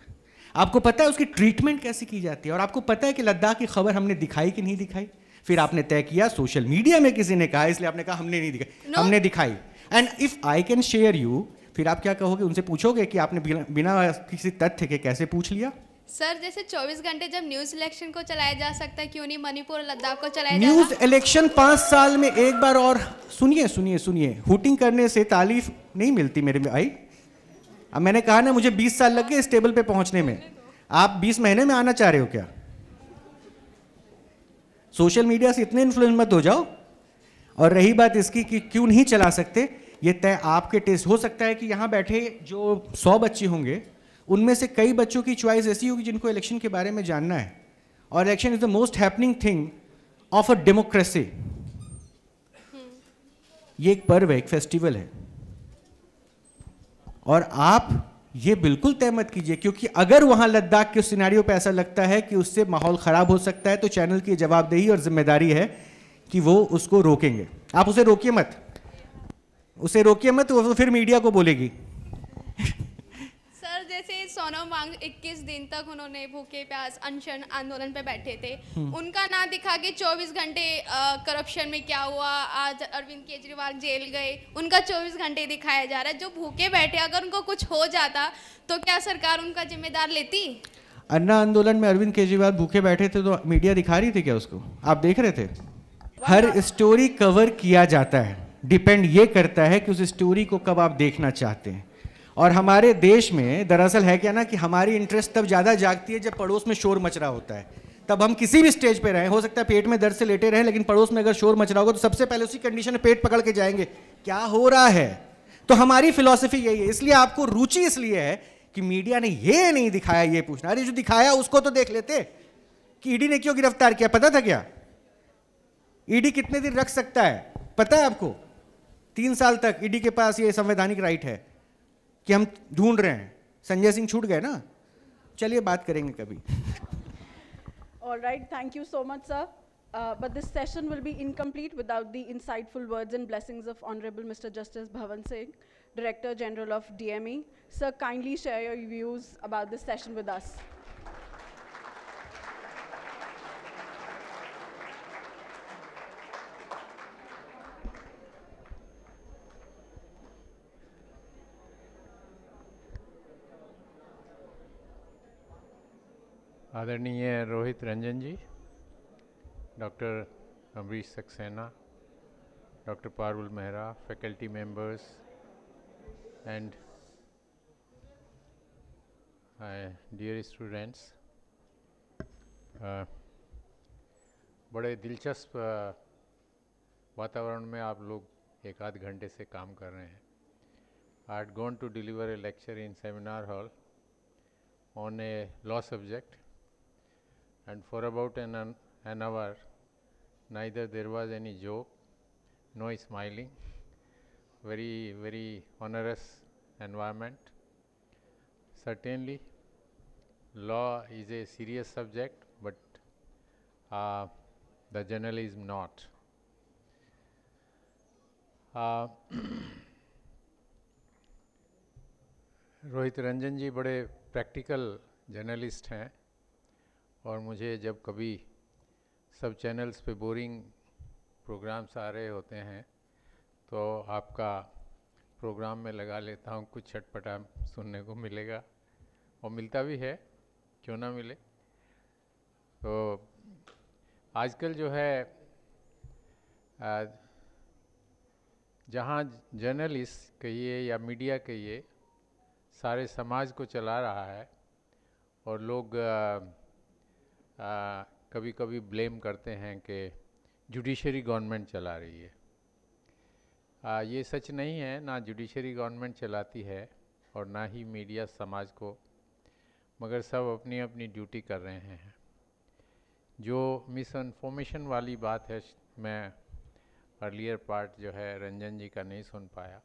आपको पता है उसकी ट्रीटमेंट कैसे की जाती है और आपको पता है कि लद्दाख की खबर हमने दिखाई कि नहीं दिखाई फिर आपने तय किया सोशल मीडिया में किसी ने कहा इसलिए आपने कहा हमने नहीं दिखाई no. हमने दिखाई and if I can share you फिर आप क्या कहोगे उनसे पूछोगे कि आपने बिना, किसी तथ्य के कैसे पूछ लिया सर जैसे 24 घंटे जब न्यूज इलेक्शन को चलाया जा सकता है क्यों नहीं मणिपुर लद्दाख को चलाया न्यूज इलेक्शन पाँच साल में एक बार और सुनिए सुनिए सुनिए हुटिंग करने से तारीफ नहीं मिलती मेरे भाई अब मैंने कहा ना मुझे 20 साल लग गए इस टेबल पे पहुंचने में आप 20 महीने में आना चाह रहे हो क्या सोशल मीडिया से इतने इन्फ्लुएंस मत हो जाओ और रही बात इसकी कि क्यों नहीं चला सकते ये तय आपके टेस्ट हो सकता है कि यहाँ बैठे जो सौ बच्चे होंगे उनमें से कई बच्चों की चॉइस ऐसी होगी जिनको इलेक्शन के बारे में जानना है और election is the most happening thing of a democracy ये एक पर्व है एक फेस्टिवल है और आप ये बिल्कुल तय मत कीजिए क्योंकि अगर वहां लद्दाख के सिनारियों पे ऐसा लगता है कि उससे माहौल खराब हो सकता है तो चैनल की जवाबदेही और जिम्मेदारी है कि वो उसको रोकेंगे आप उसे रोकिए मत उसे रोकिए मत वो तो फिर मीडिया को बोलेगी सर जैसे सोनम वांग 21 दिन तक उन्होंने भूखे प्यास अनशन आंदोलन पे बैठे थे हम्म। उनका ना दिखा के 24 घंटे करप्शन में क्या हुआ आज अरविंद केजरीवाल जेल गए उनका 24 घंटे दिखाया जा रहा है जो भूखे बैठे अगर उनको कुछ हो जाता तो क्या सरकार उनका जिम्मेदार लेती अन्ना आंदोलन में अरविंद केजरीवाल भूखे बैठे थे तो मीडिया दिखा रही थी क्या उसको आप देख रहे थे हर स्टोरी कवर किया जाता है डिपेंड ये करता है कि उस स्टोरी को कब आप देखना चाहते हैं और हमारे देश में दरअसल है क्या ना कि हमारी इंटरेस्ट तब ज़्यादा जागती है जब पड़ोस में शोर मच रहा होता है तब हम किसी भी स्टेज पे रहें हो सकता है पेट में दर्द से लेटे रहें लेकिन पड़ोस में अगर शोर मच रहा होगा तो सबसे पहले उसी कंडीशन में पेट पकड़ के जाएंगे क्या हो रहा है तो हमारी फिलॉसफी यही है इसलिए आपको रुचि इसलिए है कि मीडिया ने ये नहीं दिखाया ये पूछना अरे जो दिखाया उसको तो देख लेते कि ईडी e ने क्यों गिरफ्तार किया पता था क्या ईडी e कितने दिन रख सकता है पता है आपको तीन साल तक ईडी e के पास ये संवैधानिक राइट है कि हम ढूंढ रहे हैं संजय सिंह छूट गए ना चलिए बात करेंगे कभी और right thank you so much sir but this session will be incomplete without the insightful words and blessings of honourable mister justice Bhavan Singh director general of D M E sir kindly share your views about this session with us आदरणीय Rohit Ranjan ji doctor Amrish Saxena doctor Parul Mehra faculty members and dear students बड़े दिलचस्प वातावरण में आप लोग एक आध घंटे से काम कर रहे हैं I had gone to deliver a lecture in seminar hall on a law subject and for about an, an hour neither there was any joke, no smiling, very, very onerous environment. Certainly, law is a serious subject, but uh, the journalism not. Uh, Rohit Ranjan ji बड़े प्रैक्टिकल जर्नलिस्ट हैं और मुझे जब कभी सब चैनल्स पे बोरिंग प्रोग्राम्स आ रहे होते हैं तो आपका प्रोग्राम में लगा लेता हूँ कुछ छटपटा सुनने को मिलेगा और मिलता भी है क्यों ना मिले तो आजकल जो है जहाँ जर्नलिस्ट कहिए या मीडिया कहिए सारे समाज को चला रहा है और लोग आ, कभी कभी ब्लेम करते हैं कि जुडिशरी गवर्नमेंट चला रही है आ, ये सच नहीं है ना जुडिशरी गवर्नमेंट चलाती है और ना ही मीडिया समाज को मगर सब अपनी अपनी ड्यूटी कर रहे हैं जो मिस इन्फॉर्मेशन वाली बात है मैं अर्लियर पार्ट जो है रंजन जी का नहीं सुन पाया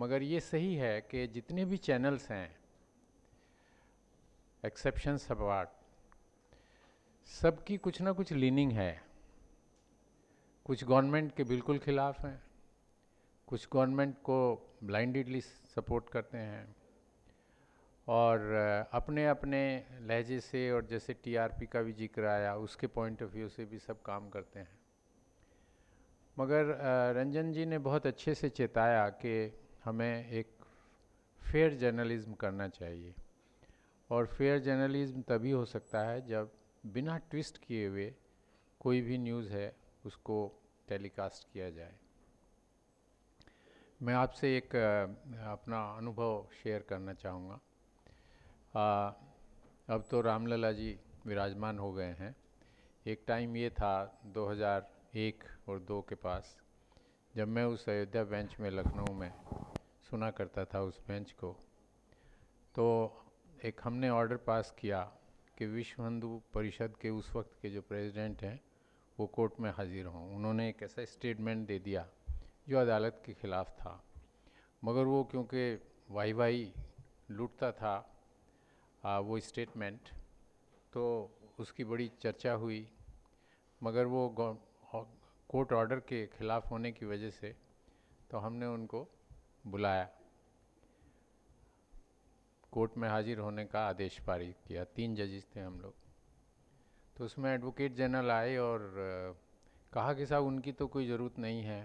मगर ये सही है कि जितने भी चैनल्स हैं एक्सेप्शन अपार्ट सबकी कुछ ना कुछ लीनिंग है कुछ गवर्नमेंट के बिल्कुल खिलाफ हैं कुछ गवर्नमेंट को ब्लाइंडली सपोर्ट करते हैं और अपने अपने लहजे से और जैसे टीआरपी का भी जिक्र आया उसके पॉइंट ऑफ व्यू से भी सब काम करते हैं मगर रंजन जी ने बहुत अच्छे से चेताया कि हमें एक फेयर जर्नलिज्म करना चाहिए और फेयर जर्नलिज्म तभी हो सकता है जब बिना ट्विस्ट किए हुए कोई भी न्यूज़ है उसको टेलीकास्ट किया जाए मैं आपसे एक अपना अनुभव शेयर करना चाहूँगा अब तो रामलला जी विराजमान हो गए हैं एक टाइम ये था 2001 और 2 के पास जब मैं उस अयोध्या बेंच में लखनऊ में सुना करता था उस बेंच को तो एक हमने ऑर्डर पास किया कि विश्व हिंदू परिषद के उस वक्त के जो प्रेसिडेंट हैं वो कोर्ट में हाजिर हों उन्होंने एक ऐसा स्टेटमेंट दे दिया जो अदालत के ख़िलाफ़ था मगर वो क्योंकि वाई वाई लूटता था आ, वो स्टेटमेंट तो उसकी बड़ी चर्चा हुई मगर वो कोर्ट ऑर्डर के ख़िलाफ़ होने की वजह से तो हमने उनको बुलाया कोर्ट में हाजिर होने का आदेश पारित किया तीन जजेस थे हम लोग तो उसमें एडवोकेट जनरल आए और कहा कि साहब उनकी तो कोई ज़रूरत नहीं है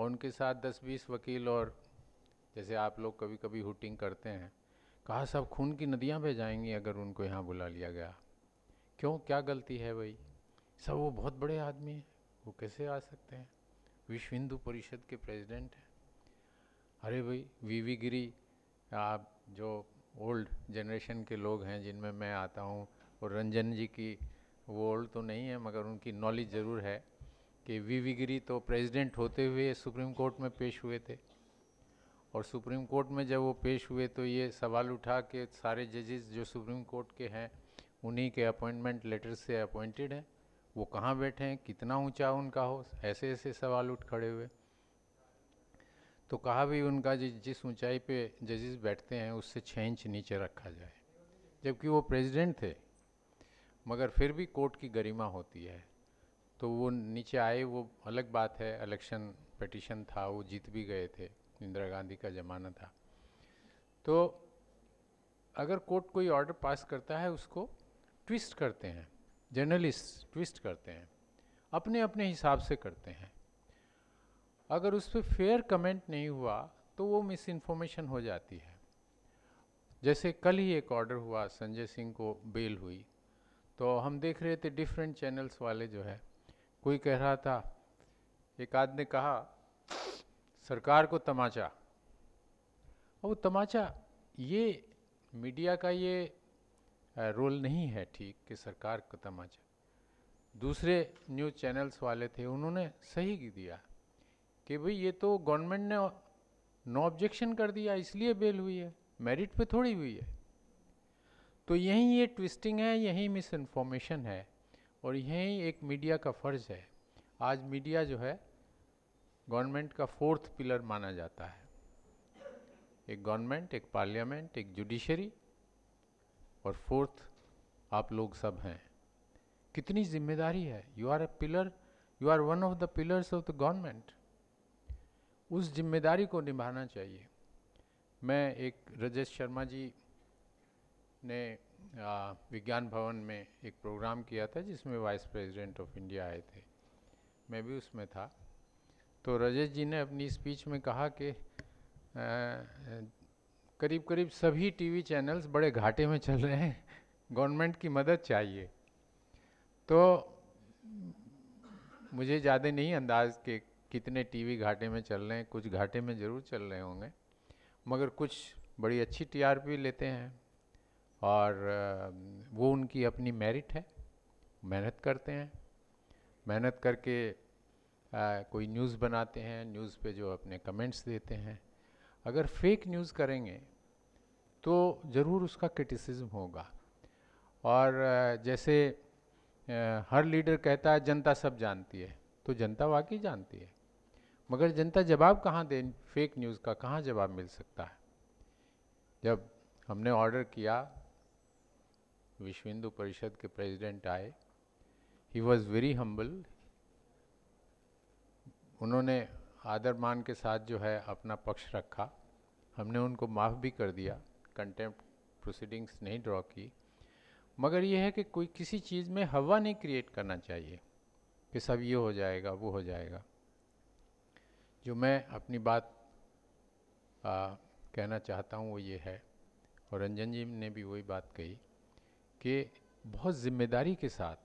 और उनके साथ दस बीस वकील और जैसे आप लोग कभी कभी हुटिंग करते हैं कहा साहब खून की नदियाँ बह जाएंगी अगर उनको यहाँ बुला लिया गया क्यों क्या गलती है भाई सब वो बहुत बड़े आदमी हैं वो कैसे आ सकते हैं विश्व हिंदू परिषद के प्रेसिडेंट हैं अरे भाई वी वी गिरी आप जो ओल्ड जनरेशन के लोग हैं जिनमें मैं आता हूँ और रंजन जी की वो ओल्ड तो नहीं है मगर उनकी नॉलेज ज़रूर है कि वी वी गिरी तो प्रेसिडेंट होते हुए सुप्रीम कोर्ट में पेश हुए थे और सुप्रीम कोर्ट में जब वो पेश हुए तो ये सवाल उठा कि सारे जजेस जो सुप्रीम कोर्ट के हैं उन्हीं के अपॉइंटमेंट लेटर से अपॉइंटेड हैं वो कहाँ बैठे हैं कितना ऊंचा उनका हो ऐसे ऐसे सवाल उठ खड़े हुए तो कहा भी उनका जि, जिस ऊंचाई पे जजेस बैठते हैं उससे छः इंच नीचे रखा जाए जबकि वो प्रेसिडेंट थे मगर फिर भी कोर्ट की गरिमा होती है तो वो नीचे आए वो अलग बात है इलेक्शन पटिशन था वो जीत भी गए थे इंदिरा गांधी का ज़माना था तो अगर कोर्ट कोई ऑर्डर पास करता है उसको ट्विस्ट करते हैं जर्नलिस्ट ट्विस्ट करते हैं अपने अपने हिसाब से करते हैं अगर उस पर फेयर कमेंट नहीं हुआ तो वो मिस इन्फॉर्मेशन हो जाती है जैसे कल ही एक ऑर्डर हुआ संजय सिंह को बेल हुई तो हम देख रहे थे डिफरेंट चैनल्स वाले जो है कोई कह रहा था एक आद ने कहा सरकार को तमाचा वो तमाचा ये मीडिया का ये रोल नहीं है ठीक कि सरकार को तमाचा दूसरे न्यूज़ चैनल्स वाले थे उन्होंने सही दिया कि भाई ये तो गवर्नमेंट ने नो ऑब्जेक्शन कर दिया इसलिए बेल हुई है मेरिट पे थोड़ी हुई है तो यही ये ट्विस्टिंग है यही मिस इन्फॉर्मेशन है और यही एक मीडिया का फ़र्ज़ है आज मीडिया जो है गवर्नमेंट का फोर्थ पिलर माना जाता है एक गवर्नमेंट एक पार्लियामेंट एक जुडिशरी और फोर्थ आप लोग सब हैं कितनी जिम्मेदारी है you are a pillar you are one of the pillars of the government उस जिम्मेदारी को निभाना चाहिए मैं एक रजेश शर्मा जी ने विज्ञान भवन में एक प्रोग्राम किया था जिसमें वाइस प्रेसिडेंट ऑफ इंडिया आए थे मैं भी उसमें था तो रजेश जी ने अपनी स्पीच में कहा कि करीब करीब सभी टीवी चैनल्स बड़े घाटे में चल रहे हैं गवर्नमेंट की मदद चाहिए तो मुझे ज़्यादा नहीं अंदाज के कितने टीवी घाटे में चल रहे हैं कुछ घाटे में ज़रूर चल रहे होंगे मगर कुछ बड़ी अच्छी टीआरपी लेते हैं और वो उनकी अपनी मेरिट है मेहनत करते हैं मेहनत करके आ, कोई न्यूज़ बनाते हैं न्यूज़ पे जो अपने कमेंट्स देते हैं अगर फेक न्यूज़ करेंगे तो ज़रूर उसका क्रिटिसिज्म होगा और जैसे हर लीडर कहता है जनता सब जानती है तो जनता वाकई जानती है मगर जनता जवाब कहाँ दे फेक न्यूज़ का कहाँ जवाब मिल सकता है जब हमने ऑर्डर किया विश्व हिंदू परिषद के प्रेसिडेंट आए ही वॉज़ वेरी हम्बल उन्होंने आदर मान के साथ जो है अपना पक्ष रखा हमने उनको माफ़ भी कर दिया कंटेम्प्ट प्रोसीडिंग्स नहीं ड्रॉ की मगर यह है कि कोई किसी चीज़ में हवा नहीं क्रिएट करना चाहिए कि सब ये हो जाएगा वो हो जाएगा जो मैं अपनी बात आ, कहना चाहता हूँ वो ये है और रंजन जी ने भी वही बात कही कि बहुत ज़िम्मेदारी के साथ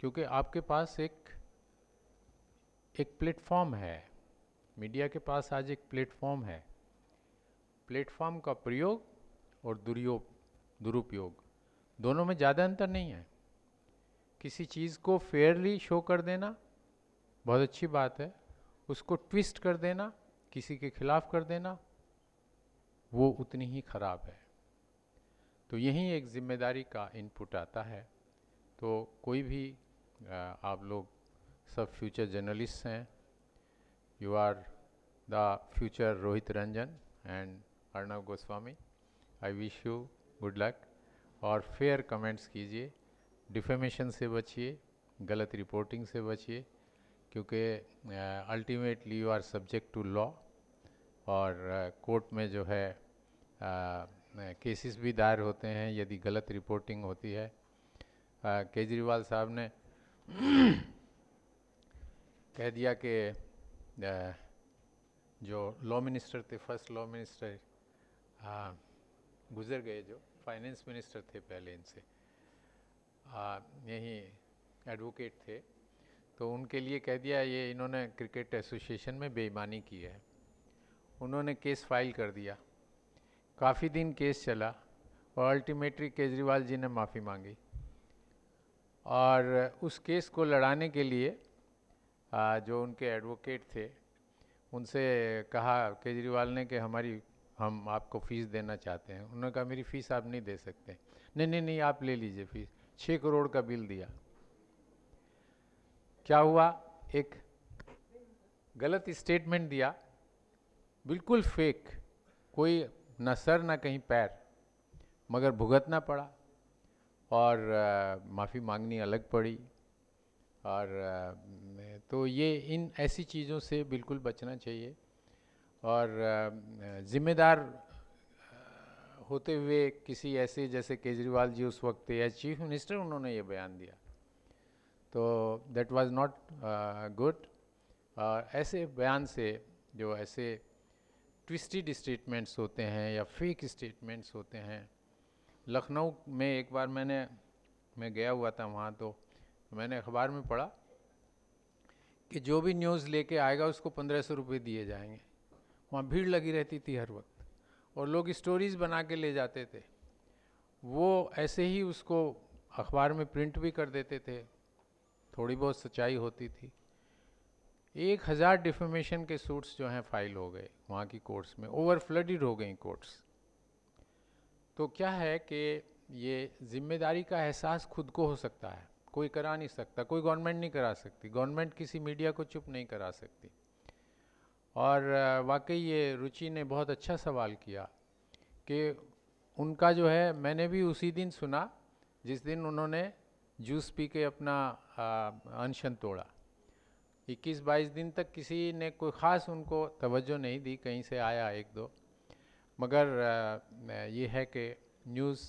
क्योंकि आपके पास एक एक प्लेटफॉर्म है मीडिया के पास आज एक प्लेटफॉर्म है प्लेटफॉर्म का प्रयोग और दुरुपयोग दुरुपयोग दोनों में ज़्यादा अंतर नहीं है किसी चीज़ को फेयरली शो कर देना बहुत अच्छी बात है उसको ट्विस्ट कर देना किसी के खिलाफ कर देना वो उतनी ही ख़राब है तो यही एक जिम्मेदारी का इनपुट आता है तो कोई भी आप लोग सब फ्यूचर जर्नलिस्ट हैं you are the future Rohit Ranjan and Arnab Goswami I wish you good luck और फेयर कमेंट्स कीजिए डिफेमेशन से बचिए गलत रिपोर्टिंग से बचिए क्योंकि ultimately you are subject to law और कोर्ट uh, में जो है केसेस भी दायर होते हैं यदि गलत रिपोर्टिंग होती है केजरीवाल साहब ने कह दिया कि जो लॉ मिनिस्टर थे फर्स्ट लॉ मिनिस्टर गुजर गए जो फाइनेंस मिनिस्टर थे पहले इनसे यहीं एडवोकेट थे तो उनके लिए कह दिया ये इन्होंने क्रिकेट एसोसिएशन में बेईमानी की है उन्होंने केस फाइल कर दिया काफ़ी दिन केस चला और अल्टीमेटली केजरीवाल जी ने माफ़ी मांगी और उस केस को लड़ाने के लिए जो उनके एडवोकेट थे उनसे कहा केजरीवाल ने कि हमारी हम आपको फ़ीस देना चाहते हैं उन्होंने कहा मेरी फ़ीस आप नहीं दे सकते नहीं नहीं नहीं आप ले लीजिए फ़ीस छः करोड़ का बिल दिया क्या हुआ एक गलत स्टेटमेंट दिया बिल्कुल फेक कोई न सर न कहीं पैर मगर भुगतना पड़ा और माफ़ी मांगनी अलग पड़ी और आ, तो ये इन ऐसी चीज़ों से बिल्कुल बचना चाहिए और ज़िम्मेदार होते हुए किसी ऐसे जैसे केजरीवाल जी उस वक्त थे या चीफ मिनिस्टर उन्होंने ये बयान दिया तो देट वाज नॉट गुड ऐसे बयान से जो ऐसे ट्विस्टेड स्टेटमेंट्स होते हैं या फेक स्टेटमेंट्स होते हैं लखनऊ में एक बार मैंने मैं गया हुआ था वहाँ तो मैंने अखबार में पढ़ा कि जो भी न्यूज़ लेके आएगा उसको पंद्रह सौ रुपये दिए जाएंगे वहाँ भीड़ लगी रहती थी हर वक्त और लोग स्टोरीज़ बना के ले जाते थे वो ऐसे ही उसको अखबार में प्रिंट भी कर देते थे थोड़ी बहुत सच्चाई होती थी एक हज़ार डिफेमेशन के सूट्स जो हैं फाइल हो गए वहाँ की कोर्ट्स में ओवर फ्लडिड हो गई कोर्ट्स तो क्या है कि ये जिम्मेदारी का एहसास खुद को हो सकता है कोई करा नहीं सकता कोई गवर्नमेंट नहीं करा सकती गवर्नमेंट किसी मीडिया को चुप नहीं करा सकती और वाकई ये रुचि ने बहुत अच्छा सवाल किया कि उनका जो है मैंने भी उसी दिन सुना जिस दिन उन्होंने जूस पी के अपना अनशन तोड़ा 21-22 दिन तक किसी ने कोई ख़ास उनको तवज्जो नहीं दी कहीं से आया एक दो मगर ये है कि न्यूज़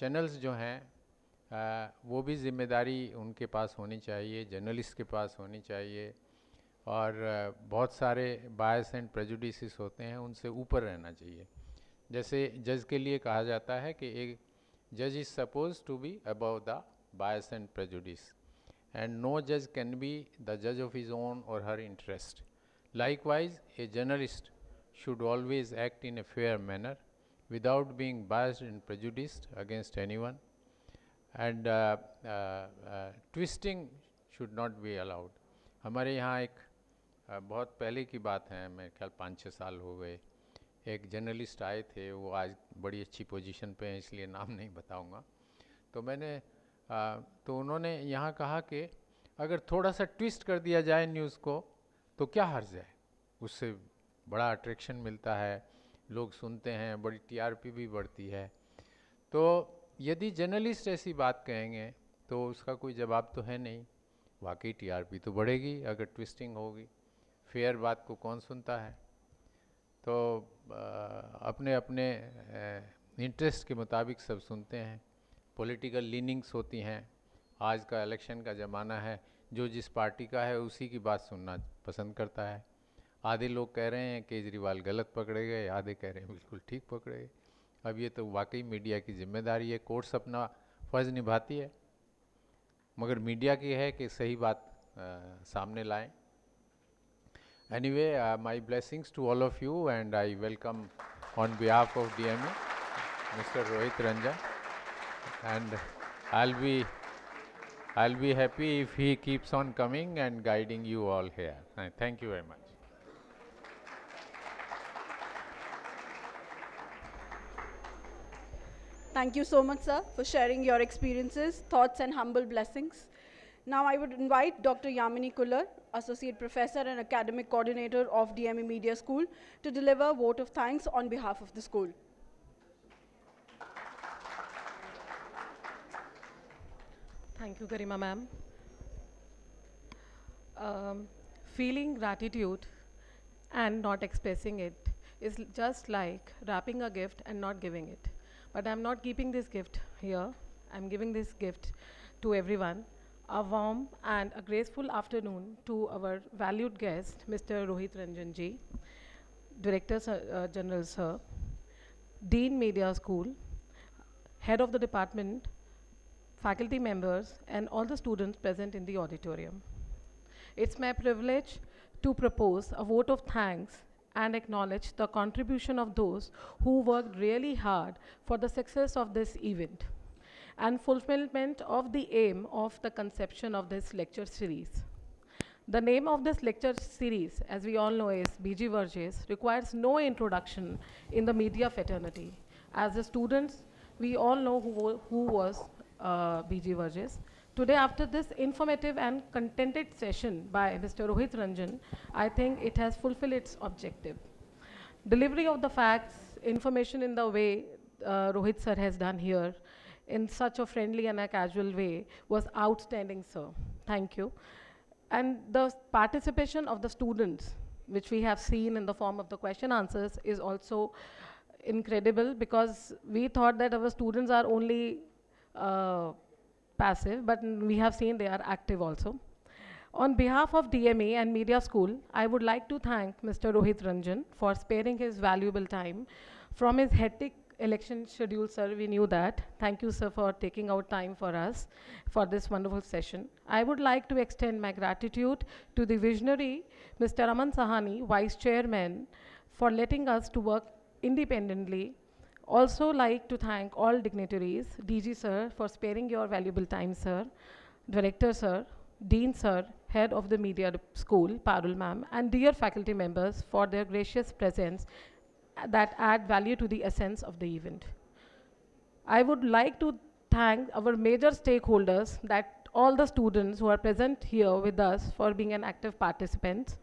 चैनल्स जो हैं वो भी ज़िम्मेदारी उनके पास होनी चाहिए जर्नलिस्ट के पास होनी चाहिए और बहुत सारे बायस एंड प्रजुडिस होते हैं उनसे ऊपर रहना चाहिए जैसे जज के लिए कहा जाता है कि एक जज is suppose to be above the bias and prejudice and no judge can be the judge of his own or her interest. Likewise, a journalist should always act in a fair manner without being biased and prejudiced against anyone and uh, uh, uh, twisting should not be allowed. हमारे यहाँ एक बहुत पहले की बात है मेरे ख्याल पाँच छः साल हो गए एक जर्नलिस्ट आए थे वो आज बड़ी अच्छी पोजीशन पे हैं इसलिए नाम नहीं बताऊँगा तो मैंने आ, तो उन्होंने यहाँ कहा कि अगर थोड़ा सा ट्विस्ट कर दिया जाए न्यूज़ को तो क्या हर्ज है उससे बड़ा अट्रैक्शन मिलता है लोग सुनते हैं बड़ी टीआरपी भी बढ़ती है तो यदि जर्नलिस्ट ऐसी बात कहेंगे तो उसका कोई जवाब तो है नहीं वाकई टीआरपी तो बढ़ेगी अगर ट्विस्टिंग होगी फेयर बात को कौन सुनता है तो आ, अपने अपने इंटरेस्ट के मुताबिक सब सुनते हैं पॉलिटिकल लीनिंग्स होती हैं आज का इलेक्शन का ज़माना है जो जिस पार्टी का है उसी की बात सुनना पसंद करता है आधे लोग कह रहे हैं केजरीवाल गलत पकड़े गए आधे कह रहे हैं बिल्कुल ठीक पकड़े गए अब ये तो वाकई मीडिया की जिम्मेदारी है कोर्ट्स अपना फ़र्ज निभाती है मगर मीडिया की है कि सही बात आ, सामने way my blessings to all of you and I welcome on behalf of D M A mister Rohit Ranjan and I'll be I'll be happy if he keeps on coming and guiding you all here. Thank you very much. Thank you so much, sir, for sharing your experiences, thoughts, and humble blessings. Now I would invite Dr. Yamini Kuller, Associate Professor and Academic Coordinator of DME Media School, to deliver a vote of thanks on behalf of the school. Thank you, Garima ma'am. Um, feeling gratitude and not expressing it is just like wrapping a gift and not giving it. But I'm not keeping this gift here. I'm giving this gift to everyone. A warm and a graceful afternoon to our valued guest, Mr. Rohit Ranjanji, Director uh, General Sir, Dean Media School, Head of the Department faculty members, and all the students present in the auditorium. It's my privilege to propose a vote of thanks and acknowledge the contribution of those who worked really hard for the success of this event and fulfillment of the aim of the conception of this lecture series. The name of this lecture series, as we all know, is B.G. Verges, requires no introduction in the media fraternity. As the students, we all know who, who was uh, B.G. Verges. Today, after this informative and contented session by Mr. Rohit Ranjan, I think it has fulfilled its objective. Delivery of the facts, information in the way uh, Rohit sir has done here, in such a friendly and a casual way, was outstanding, sir. Thank you. And the participation of the students, which we have seen in the form of the question answers, is also incredible because we thought that our students are only uh, passive, but we have seen they are active also. On behalf of DMA and Media School, I would like to thank Mr. Rohit Ranjan for sparing his valuable time from his hectic election schedule, sir. We knew that. Thank you, sir, for taking out time for us for this wonderful session. I would like to extend my gratitude to the visionary, Mr. Aman Sahani, Vice Chairman, for letting us to work independently also like to thank all dignitaries, DG sir for sparing your valuable time sir, director sir, dean sir, head of the media school, Parul ma'am, and dear faculty members for their gracious presence uh, that add value to the essence of the event. I would like to thank our major stakeholders that all the students who are present here with us for being an active participant.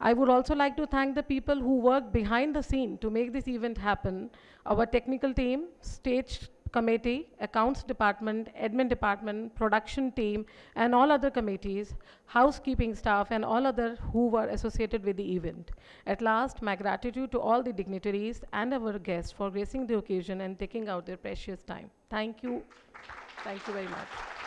I would also like to thank the people who worked behind the scene to make this event happen. Our technical team, stage committee, accounts department, admin department, production team, and all other committees, housekeeping staff, and all other who were associated with the event. At last, my gratitude to all the dignitaries and our guests for gracing the occasion and taking out their precious time. Thank you. Thank you very much.